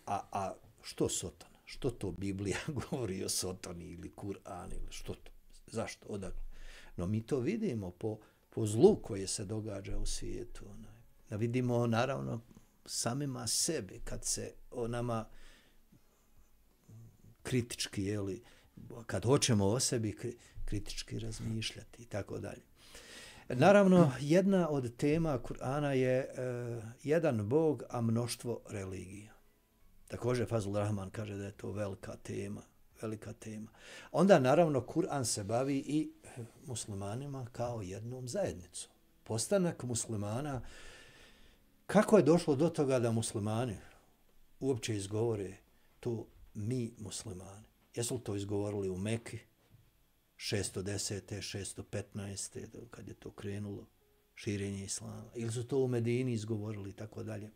a, a što sotana? Što to Biblija govori o Sotani ili Kur'an ili što to? Zašto? Odakle? No mi to vidimo po, po zlu koje se događa u svijetu. Onaj. Da vidimo naravno samima sebe kad se o nama kritički, jeli, kad hoćemo o sebi kritički razmišljati i tako dalje. Naravno, jedna od tema Kur'ana je e, jedan bog, a mnoštvo religija. Također Fazul Rahman kaže da je to velika tema, velika tema. Onda naravno Kur'an se bavi i muslimanima kao jednom zajednicom. Postanak muslimana, kako je došlo do toga da muslimani uopće izgovore tu mi muslimani? Jesu to izgovorili u Meki 610. 615. Do, kad je to krenulo širenje islama? Ili su to u Medini izgovorili i tako dalje?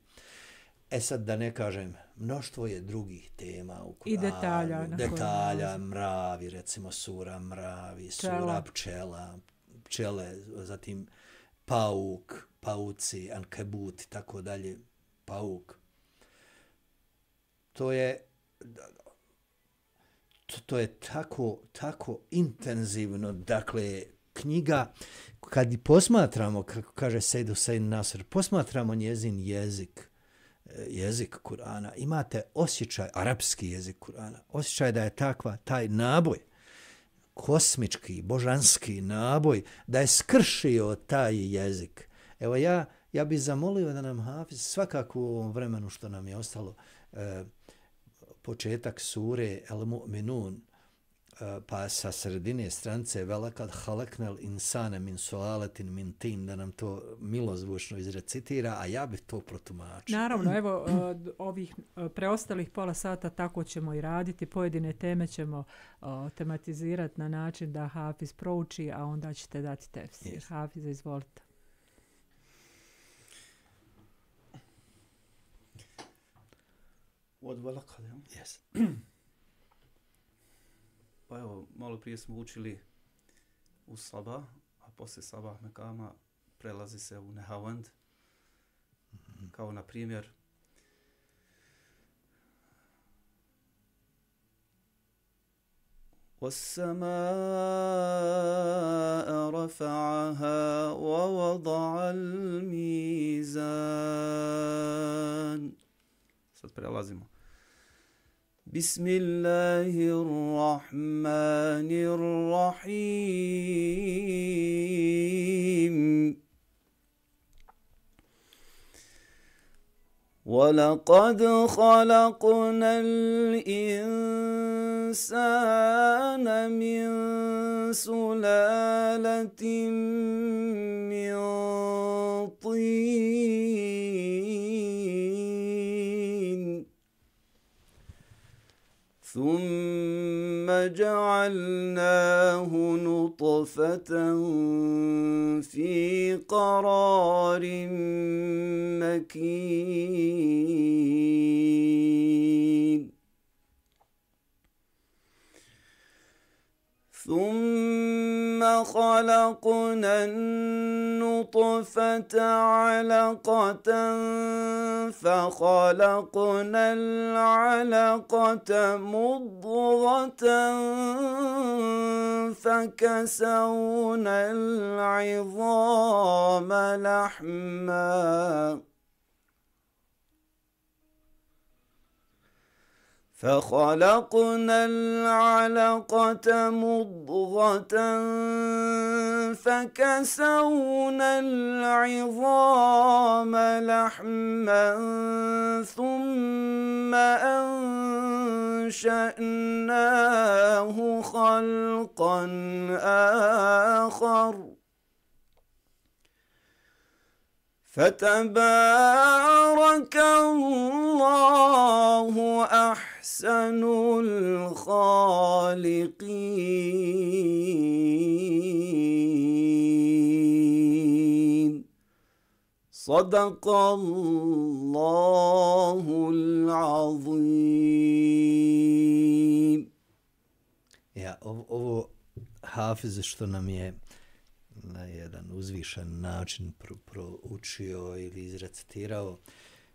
E sad da ne kažem, mnoštvo je drugih tema u Kur'anu. I detalja. Detalja, na mravi, recimo sura mravi, pčela. sura pčela, pčele, zatim pauk, pauci, ankebut i tako dalje, pauk. To je, to, to je tako, tako intenzivno, dakle, knjiga, kad posmatramo, kako kaže Sejdu Sejn Nasr, posmatramo njezin jezik, jezik Kur'ana, imate osjećaj, arapski jezik Kur'ana, osjećaj da je takva, taj naboj, kosmički, božanski naboj, da je skršio taj jezik. Evo ja, ja bih zamolio da nam Hafiz svakako u ovom vremenu što nam je ostalo, eh, početak sure El Mu'minun, Eh, pa sa sredine strance velakad kad halaknel insane min soalatin min tin da nam to milozvučno izrecitira a ja bih to protumačio naravno evo eh, ovih eh, preostalih pola sata tako ćemo i raditi pojedine teme ćemo tematizirati na način da Hafiz prouči a onda ćete dati tefsir yes. Hafiz izvolite Od velaka, jel? Jesi. Pa evo, malo prije smo učili u Sabah, a poslije Sabah Mekama prelazi se u Nehavand. Mm-hmm. Kao na primjer, والسماء رفعها ووضع الميزان Sad prelazimo. بسم الله الرحمن الرحيم ولقد خلقنا الانسان من سلاله من طين ثم جعلناه نطفة في قرار مكين ثم خلقنا النطفة علقة فخلقنا العلقة مضغة فكسونا العظام لحماً فخلقنا العلقة مضغة فكسونا العظام لحما ثم أنشأناه خلقا آخر فتبارك الله أحسن أحسن الخالقين صدق الله العظيم يا أبو حافظ što nam na jedan uzvišen način pro, proučio ili izrecitirao,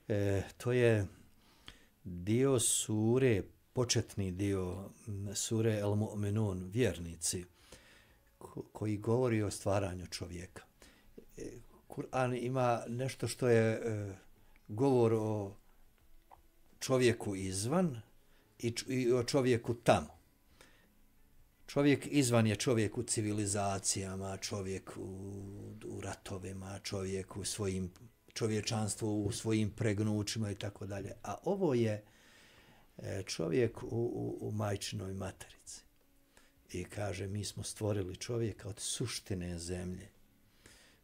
e, to je dio sure, početni dio sure El Mu'minun, vjernici, koji govori o stvaranju čovjeka. E, Kur'an ima nešto što je e, govor o čovjeku izvan i o čovjeku tamo. Čovjek izvan je čovjek u civilizacijama, čovjek u, u ratovima, čovjek u svojim čovječanstvo u svojim pregnućima i tako dalje. A ovo je e, čovjek u, u, u majčinoj materici. I kaže, mi smo stvorili čovjeka od suštine zemlje.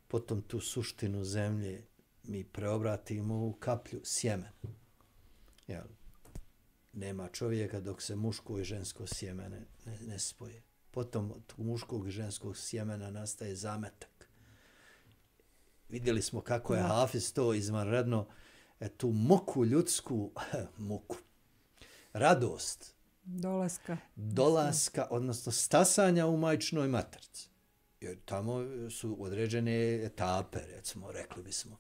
Potom tu suštinu zemlje mi preobratimo u kaplju sjemena. Jel? Nema čovjeka dok se muško i žensko sjemene ne, ne spoje. Potom od muškog i ženskog sjemena nastaje zametak vidjeli smo kako je Hafiz to izvanredno, e, tu moku ljudsku, moku, radost. Dolaska. Dolaska, odnosno stasanja u majčnoj matrci. Jer tamo su određene etape, recimo, rekli bismo.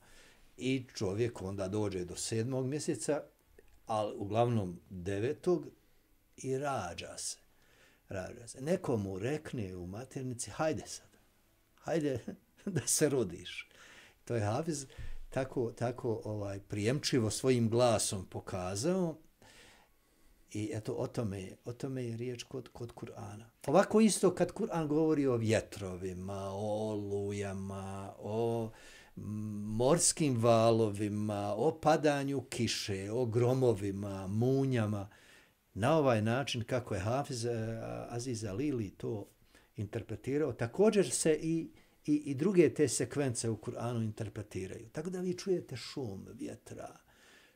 I čovjek onda dođe do sedmog mjeseca, ali uglavnom devetog, i rađa se. Rađa se. Nekomu rekne u maternici, hajde sad, hajde da se rodiš to je Hafiz tako, tako ovaj, prijemčivo svojim glasom pokazao i eto o tome je, o tome je riječ kod, kod Kur'ana. Ovako isto kad Kur'an govori o vjetrovima, o olujama, o morskim valovima, o padanju kiše, o gromovima, munjama, na ovaj način kako je Hafiz eh, Aziz Alili to interpretirao, također se i i, i druge te sekvence u Kur'anu interpretiraju. Tako da vi čujete šum vjetra,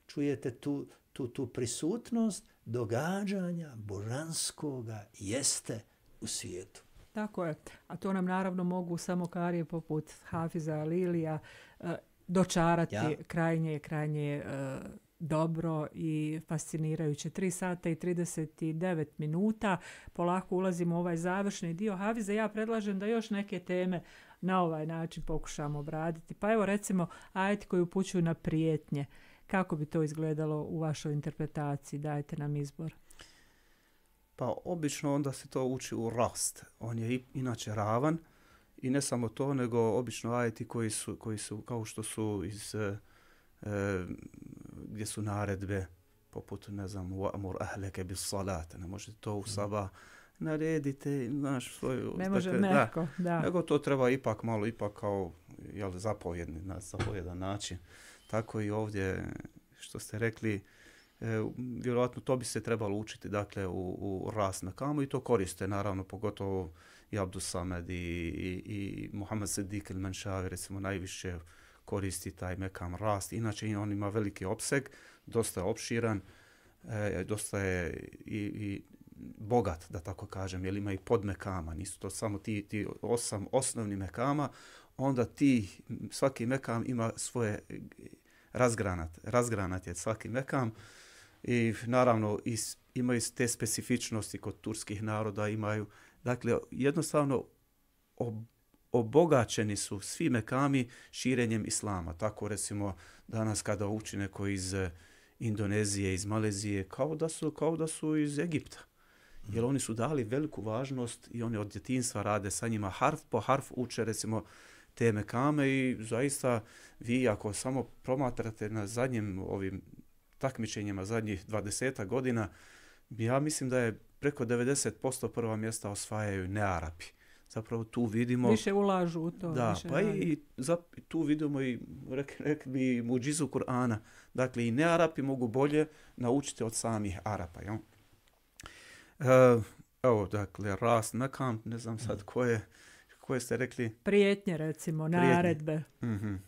čujete tu, tu, tu prisutnost događanja boranskoga jeste u svijetu. Tako je. A to nam naravno mogu samo karije poput Hafiza Lilija eh, dočarati ja. krajnje, krajnje eh, dobro i fascinirajuće. 3 sata i 39 minuta. Polako ulazimo u ovaj završni dio. Havize, ja predlažem da još neke teme na ovaj način pokušamo obraditi. Pa evo recimo ajeti koji upućuju na prijetnje. Kako bi to izgledalo u vašoj interpretaciji? Dajte nam izbor. Pa obično onda se to uči u rast. On je inače ravan i ne samo to, nego obično ajeti koji su, koji su kao što su iz e, e gdje su naredbe poput, ne znam, u amur bis salata. Ne možete to u mhm. sabah naredite, znaš, svoju... Ne može dakle, neko, da, da. Nego to treba ipak malo, ipak kao, jel, zapovjedni, na zapovjedan način. Tako i ovdje, što ste rekli, e, vjerojatno to bi se trebalo učiti, dakle, u, u ras na kamu i to koriste, naravno, pogotovo i Abdus Samed i, i, i Muhammed Sedik ili Menšavi, recimo, najviše koristi taj mekam rast. Inače, on ima veliki opseg, dosta je opširan, e, dosta je i, i bogat, da tako kažem, jer ima i mekama, nisu to samo ti, ti osam osnovni mekama, onda ti, svaki mekam ima svoje razgranat, razgranat je svaki mekam i naravno is, imaju te specifičnosti kod turskih naroda, imaju, dakle, jednostavno ob, obogačeni su svi mekami širenjem islama. Tako recimo danas kada učine koji iz eh, Indonezije, iz Malezije, kao da su, kao da su iz Egipta jer oni su dali veliku važnost i oni od djetinstva rade sa njima harf po harf uče recimo teme kame i zaista vi ako samo promatrate na zadnjim ovim takmičenjima zadnjih 20 godina, ja mislim da je preko 90% prva mjesta osvajaju nearapi. Zapravo tu vidimo... Više ulažu u to. Da, više pa radi. i zap, tu vidimo i rek, rek bi muđizu Kur'ana. Dakle, i nearapi mogu bolje naučiti od samih Arapa. Jel? Eh, evo, dakle, rast na kamp, ne znam sad mhm. koje, koje ste rekli. Prijetnje, recimo, Prijetnje. naredbe. Mm -hmm.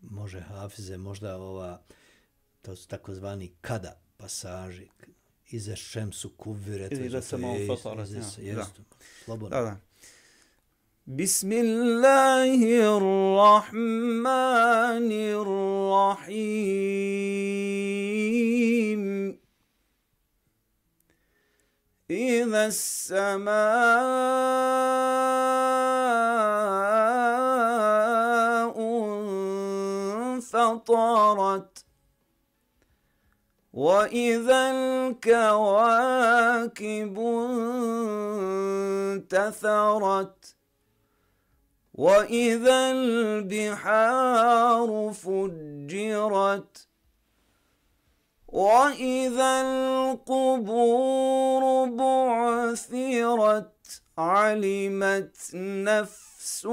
Može, Hafize, možda ova, to su takozvani kada pasaži, iza šemsu kuvire. Ili da se malo fotora. Da, da. Slobodno. Da, da. بسم الله الرحمن الرحيم إذا السماء انفطرت وإذا الكواكب انتثرت وإذا البحار فجرت وإذا القبور بعثرت علمت نفس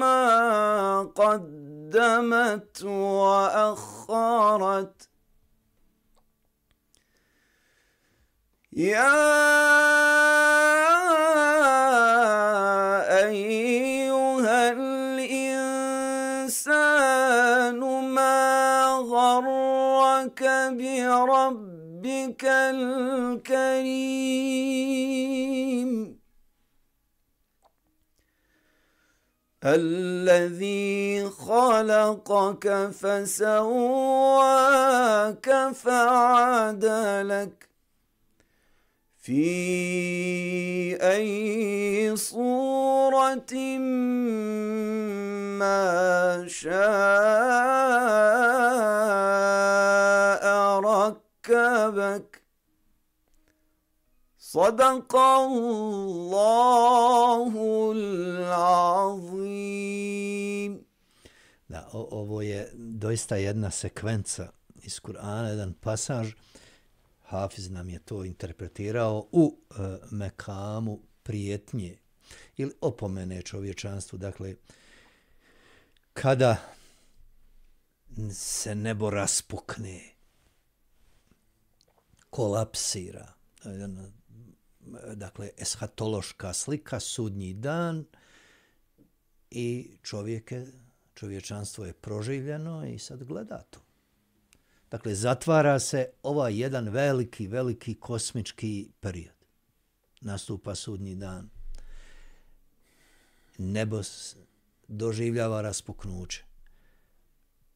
ما قدمت وأخرت يا بربك الكريم الذي خلقك فسواك فعدلك في أي صورة ما شاء صدق الله العظيم Da, o, ovo je doista jedna sekvenca iz Kur'ana, jedan pasaž. Hafiz nam je to interpretirao u e, mekamu prijetnje ili opomene čovječanstvu. Dakle, kada se nebo raspukne, kolapsira, dakle, eshatološka slika, sudnji dan i čovjeke, je, čovječanstvo je proživljeno i sad gleda to. Dakle, zatvara se ovaj jedan veliki, veliki kosmički period. Nastupa sudnji dan. Nebo doživljava raspuknuće.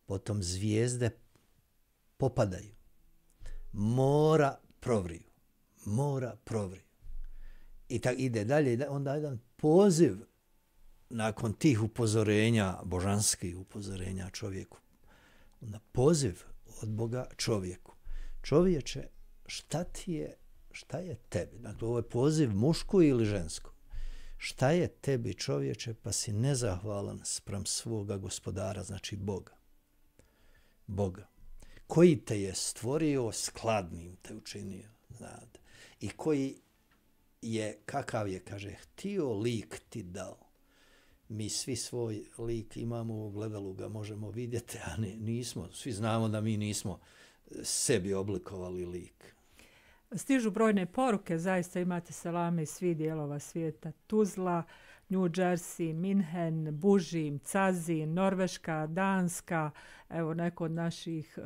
Potom zvijezde popadaju. Mora provriju. Mora provriju i tak ide dalje, onda jedan poziv nakon tih upozorenja, božanskih upozorenja čovjeku, onda poziv od Boga čovjeku. Čovječe, šta ti je, šta je tebi? Dakle, ovo je poziv muško ili žensko. Šta je tebi čovječe, pa si nezahvalan sprem svoga gospodara, znači Boga? Boga. Koji te je stvorio skladnim, te učinio, znate. I koji je, kakav je, kaže, htio lik ti dao. Mi svi svoj lik imamo u gledalu, ga možemo vidjeti, a ne, nismo, svi znamo da mi nismo e, sebi oblikovali lik. Stižu brojne poruke, zaista imate salame iz svih dijelova svijeta. Tuzla, New Jersey, Minhen, Bužim, Cazin, Norveška, Danska. Evo neko od naših uh,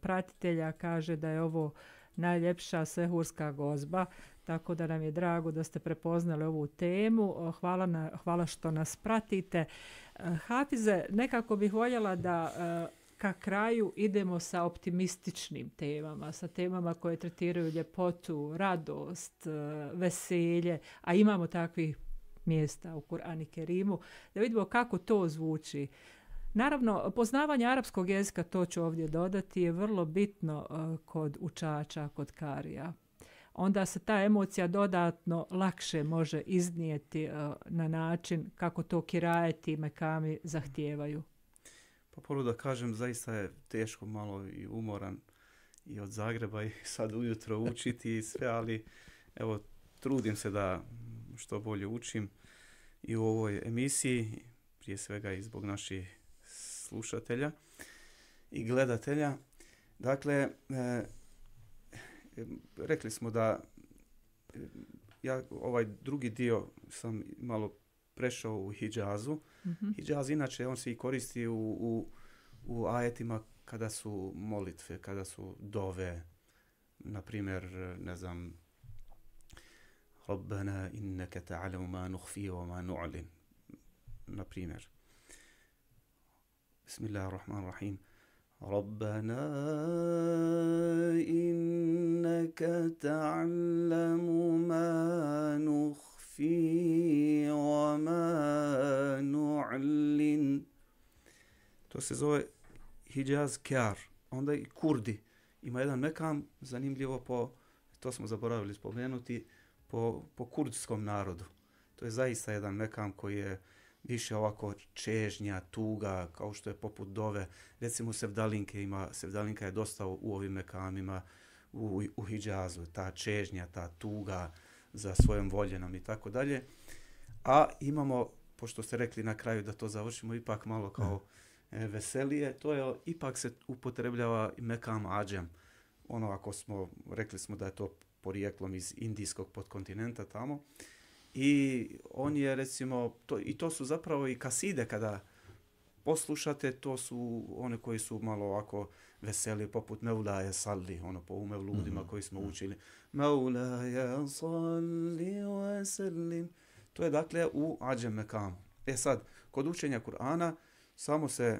pratitelja kaže da je ovo najljepša sehurska gozba tako da nam je drago da ste prepoznali ovu temu. Hvala, na, hvala što nas pratite. E, Hafize, nekako bih voljela da e, ka kraju idemo sa optimističnim temama, sa temama koje tretiraju ljepotu, radost, e, veselje, a imamo takvih mjesta u Kur'ani Kerimu, da vidimo kako to zvuči. Naravno, poznavanje arapskog jezika, to ću ovdje dodati, je vrlo bitno kod učača, kod karija onda se ta emocija dodatno lakše može iznijeti uh, na način kako to kirajeti i mekami zahtijevaju. Pa prvo da kažem, zaista je teško malo i umoran i od Zagreba i sad ujutro učiti i sve, ali evo, trudim se da što bolje učim i u ovoj emisiji, prije svega i zbog naših slušatelja i gledatelja. Dakle, e, rekli smo da ja ovaj drugi dio sam malo prešao u Hidžazu. Mm -hmm. Hijaz inače on se i koristi u, u, u ajetima kada su molitve, kada su dove. Na primjer, ne znam, Rabbana inneke ta'alamu ma nuhfi wa ma nu'lin. Na primjer. Bismillahirrahmanirrahim. ربنا انك ma nukhfi wa ma nu'lin to se zove Hijaz Kjar, onda i Kurdi. Ima jedan mekam, zanimljivo po, to smo zaboravili spomenuti, po, po kurdskom narodu. To je zaista jedan mekam koji je više ovako čežnja, tuga, kao što je poput dove. Recimo Sevdalinke ima, Sevdalinka je dosta u ovim mekamima, u, u Hidžazu, ta čežnja, ta tuga za svojom voljenom i tako dalje. A imamo, pošto ste rekli na kraju da to završimo, ipak malo kao e, veselije, to je ipak se upotrebljava mekam ađem. Ono ako smo, rekli smo da je to porijeklom iz indijskog podkontinenta tamo. I on je recimo, to, i to su zapravo i kaside kada poslušate, to su one koji su malo ovako veseli, poput Mevla je salli, ono po ume ludima mm -hmm. koji smo mhm. učili. Mevla je salli wa sallim. To je dakle u Ađem Mekamu. E sad, kod učenja Kur'ana samo se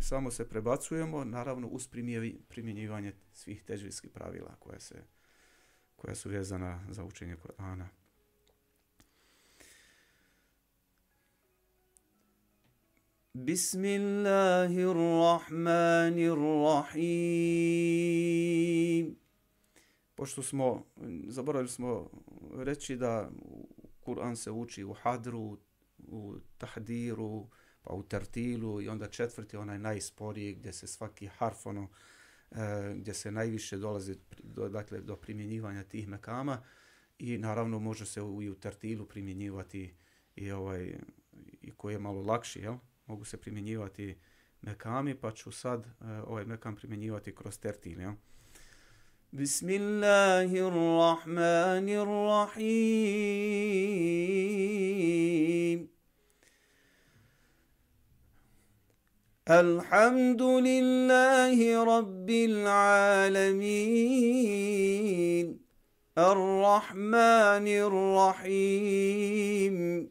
samo se prebacujemo, naravno uz primjenjivanje svih težvijskih pravila koja se koja su vezana za učenje Kur'ana. Bismillahirrahmanirrahim. pošto smo zaboravili smo reći da Kur'an se uči u hadru u tahdiru pa u tartilu i onda četvrti onaj najsporiji gdje se svaki harf ono e, gdje se najviše dolazi do, dakle, do primjenjivanja tih mekama i naravno može se u, i u tartilu primjenjivati i, ovaj, i koji je malo lakši, jel? Ja? mogu se primjenjivati mekami, pa ću sad uh, ovaj mekam primjenjivati kroz tertin. Ja? Bismillahirrahmanirrahim. الحمد لله رب العالمين الرحمن الرحيم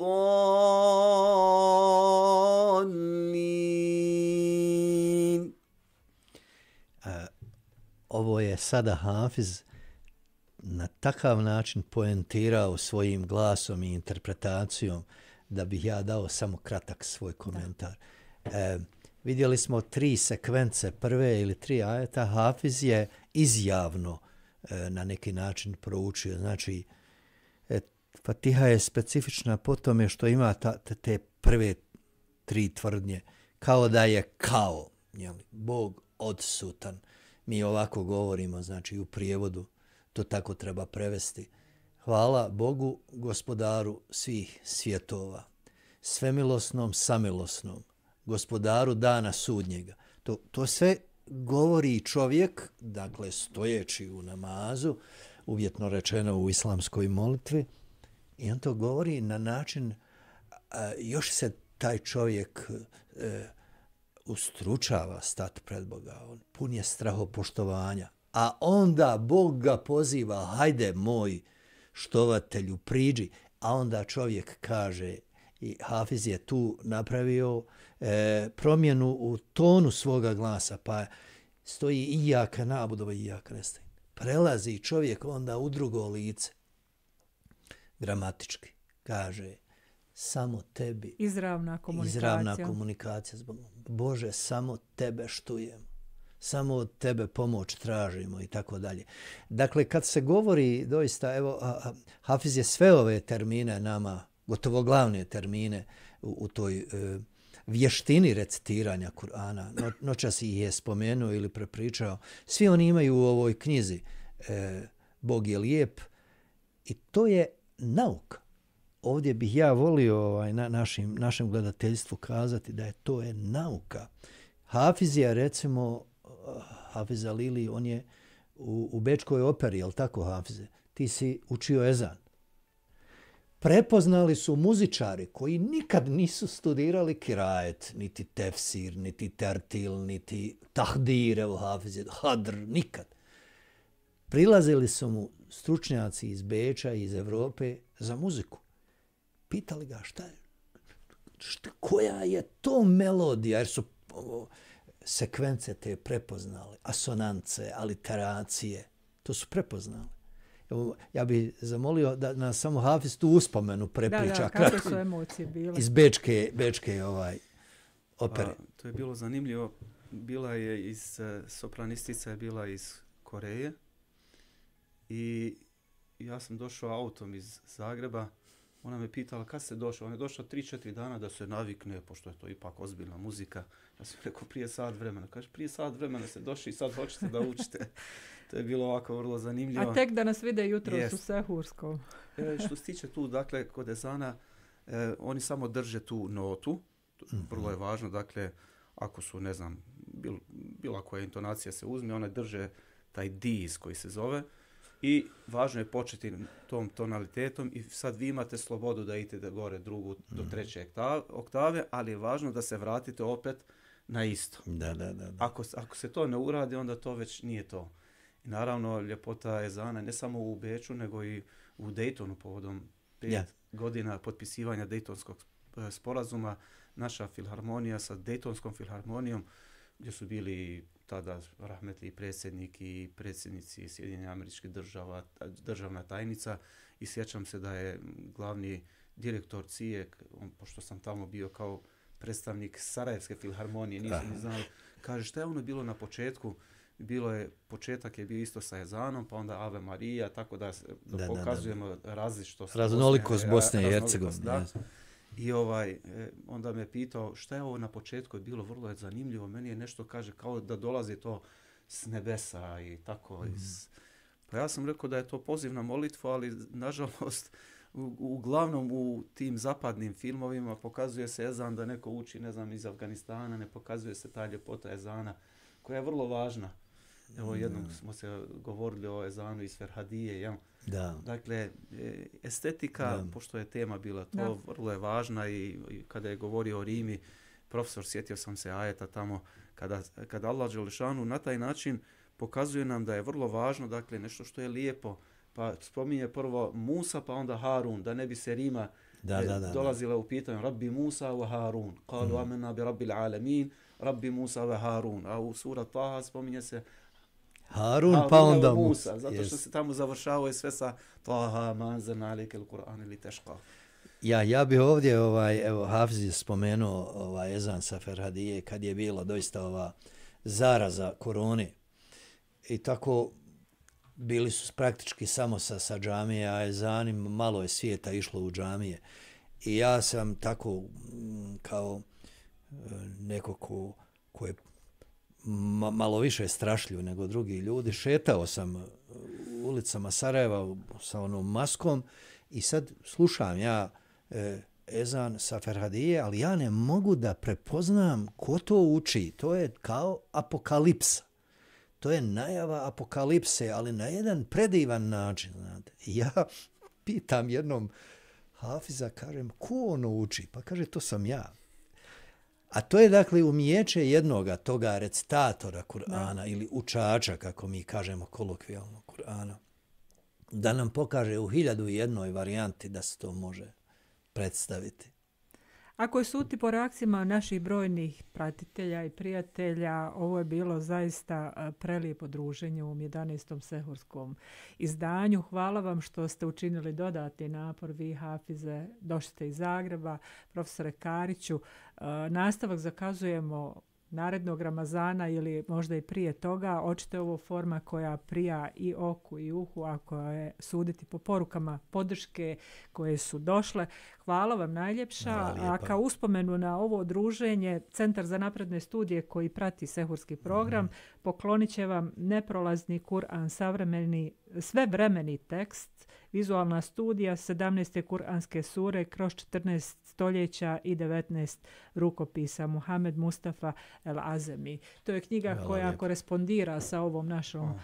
الضالين Ovo je sada Hafiz na takav način poentirao svojim glasom i interpretacijom da bih ja dao samo kratak svoj komentar. E, vidjeli smo tri sekvence, prve ili tri ajeta. Hafiz je izjavno e, na neki način proučio. Znači, Fatiha je specifična po tome što ima ta, te, prve tri tvrdnje. Kao da je kao. Jeli, Bog odsutan. Mi ovako govorimo, znači u prijevodu to tako treba prevesti. Hvala Bogu, gospodaru svih svjetova, svemilosnom, samilosnom, gospodaru dana sudnjega. To, to sve govori čovjek, dakle stojeći u namazu, uvjetno rečeno u islamskoj molitvi, I on to govori na način, a, još se taj čovjek e, ustručava stat pred Boga, on pun je straho poštovanja, a onda Bog ga poziva, hajde moj štovatelju, priđi, a onda čovjek kaže, i Hafiz je tu napravio e, promjenu u tonu svoga glasa, pa stoji i jaka nabudova i jaka nestaj. Prelazi čovjek onda u drugo lice, gramatički, kaže samo tebi. Izravna komunikacija. Izravna komunikacija s Bogom. Bože, samo tebe štujemo. Samo od tebe pomoć tražimo i tako dalje. Dakle, kad se govori, doista, evo, Hafiz je sve ove termine nama, gotovo glavne termine u, u toj e, vještini recitiranja Kur'ana, no, noćas ih je spomenuo ili prepričao, svi oni imaju u ovoj knjizi e, Bog je lijep i to je nauka. Ovdje bih ja volio ovaj, na našim, našem gledateljstvu kazati da je to je nauka. Hafizija, recimo, eh, Hafiza Lili, on je u, u Bečkoj operi, je tako, Hafize? Ti si učio Ezan. Prepoznali su muzičari koji nikad nisu studirali kirajet, niti tefsir, niti tertil, niti tahdire u Hafize, hadr, nikad. Prilazili su mu stručnjaci iz Beča i iz Evrope za muziku. Pitali ga šta je, šta, koja je to melodija, jer su ovo, sekvence te prepoznali, asonance, aliteracije, to su prepoznali. Evo, ja bih zamolio da na samo Hafiz tu uspomenu prepriča. Da, da, kako su emocije bile? Iz Bečke, Bečke ovaj, opere. Pa, to je bilo zanimljivo. Bila je iz, eh, sopranistica je bila iz Koreje, I ja sam došao autom iz Zagreba, ona me pitala kad se došao, ona je došla 3-4 dana da se navikne, pošto je to ipak ozbiljna muzika. Ja sam rekao prije sad vremena, kaže prije sad vremena se došli i sad hoćete da učite. to je bilo ovako vrlo zanimljivo. A tek da nas vide jutro yes. u Sehurskom. e, što se tiče tu, dakle, kod Ezana, e, oni samo drže tu notu, mhm. vrlo je važno, dakle, ako su, ne znam, bil, bilo koja intonacija se uzme, ona drže taj diz koji se zove, i važno je početi tom tonalitetom i sad vi imate slobodu da idete gore drugu do mhm. treće oktave, ali je važno da se vratite opet na isto. Da, da, da. da. Ako, ako se to ne uradi, onda to već nije to. I naravno, ljepota Ezana ne samo u Beču, nego i u Daytonu povodom pet yes. godina potpisivanja Dejtonskog e, sporazuma, naša filharmonija sa Dejtonskom filharmonijom, gdje su bili tada rahmetli predsjednik i predsjednici Sjedinja američke država, državna tajnica i sjećam se da je glavni direktor Cijek, on, pošto sam tamo bio kao predstavnik Sarajevske filharmonije, nisam ni znao, kaže šta je ono bilo na početku, bilo je, početak je bio isto sa Jezanom, pa onda Ave Marija, tako da, da, da pokazujemo različitost. Raznolikost Bosne i Hercegovine. I ovaj, e, onda me pitao šta je ovo na početku je bilo vrlo je zanimljivo, meni je nešto kaže kao da dolazi to s nebesa i tako. Mm. Iz... Pa ja sam rekao da je to pozivna molitva, ali nažalost uglavnom u tim zapadnim filmovima pokazuje se Ezan da neko uči, ne znam, iz Afganistana, ne pokazuje se ta ljepota Ezana koja je vrlo važna. Evo mm. jednom da. smo se govorili o Ezanu iz Ferhadije, Ja. Da. Dakle, e, estetika, da. pošto je tema bila to, da. vrlo je važna i, i kada je govorio o Rimi, profesor, sjetio sam se ajeta tamo, kada, kada Allah Đelešanu na taj način pokazuje nam da je vrlo važno, dakle, nešto što je lijepo, pa spominje prvo Musa, pa onda Harun, da ne bi se Rima da, e, da, da, dolazila da. u pitanju, Rabbi Musa u Harun, kalu mm. amena bi Rabbil Alamin, Rabbi Musa u Harun, a u sura Taha spominje se Harun pa onda Musa. Zato što se tamo završavao i sve sa Taha, Manza, Nalike, Kur'an ili Teška. Ja, ja bih ovdje, ovaj, evo, Hafzi spomenuo ovaj, Ezan sa Ferhadije kad je bila doista ova zaraza korone. I tako bili su praktički samo sa, sa džamije, a Ezanim malo je svijeta išlo u džamije. I ja sam tako mm, kao e, neko ko, ko je ma, malo više strašlju nego drugi ljudi. Šetao sam uh, ulicama Sarajeva sa onom maskom i sad slušam ja e, Ezan sa Ferhadije, ali ja ne mogu da prepoznam ko to uči. To je kao apokalipsa. To je najava apokalipse, ali na jedan predivan način. Znate. Ja pitam jednom Hafiza, kažem, ko ono uči? Pa kaže, to sam ja. A to je dakle umijeće jednog toga recitatora Kur'ana ili učača, kako mi kažemo kolokvijalno Kur'ana, da nam pokaže u hiljadu jednoj varijanti da se to može predstaviti. Ako su suti po reakcijama naših brojnih pratitelja i prijatelja, ovo je bilo zaista e, prelijepo druženje u 11. sehorskom izdanju. Hvala vam što ste učinili dodatni napor. Vi, Hafize, došli ste iz Zagreba, profesore Kariću. E, nastavak zakazujemo narednog Ramazana ili možda i prije toga, Očito je ovo forma koja prija i oku i uhu, ako je suditi po porukama podrške koje su došle. Hvala vam najljepša. A kao uspomenu na ovo druženje, Centar za napredne studije koji prati sehurski program, mm -hmm. poklonit će vam neprolazni Kur'an savremeni, svevremeni tekst, vizualna studija 17. kuranske sure kroz 14 stoljeća i 19 rukopisa Muhammed Mustafa El Azemi. To je knjiga koja korespondira sa ovom našom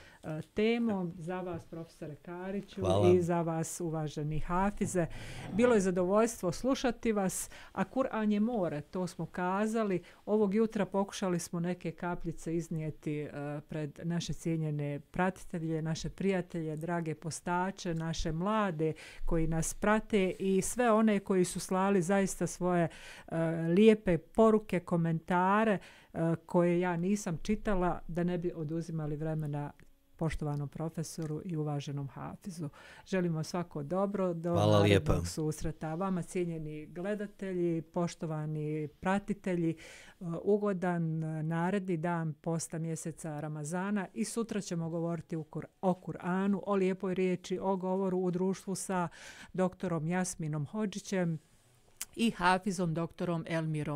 temom za vas profesore Kariću Hvala. i za vas uvaženi Hafize. Bilo je zadovoljstvo slušati vas, a Kur'an je more, to smo kazali. Ovog jutra pokušali smo neke kapljice iznijeti uh, pred naše cijenjene pratitelje, naše prijatelje, drage postače, naše mlade koji nas prate i sve one koji su slali zaista svoje uh, lijepe poruke, komentare e, koje ja nisam čitala da ne bi oduzimali vremena poštovanom profesoru i uvaženom Hafizu. Želimo svako dobro. Do Hvala susreta vama, cijenjeni gledatelji, poštovani pratitelji. Uh, ugodan uh, naredni dan posta mjeseca Ramazana i sutra ćemo govoriti o Kur'anu, o lijepoj riječi, o govoru u društvu sa doktorom Jasminom Hođićem i Hafizom doktorom Elmirom.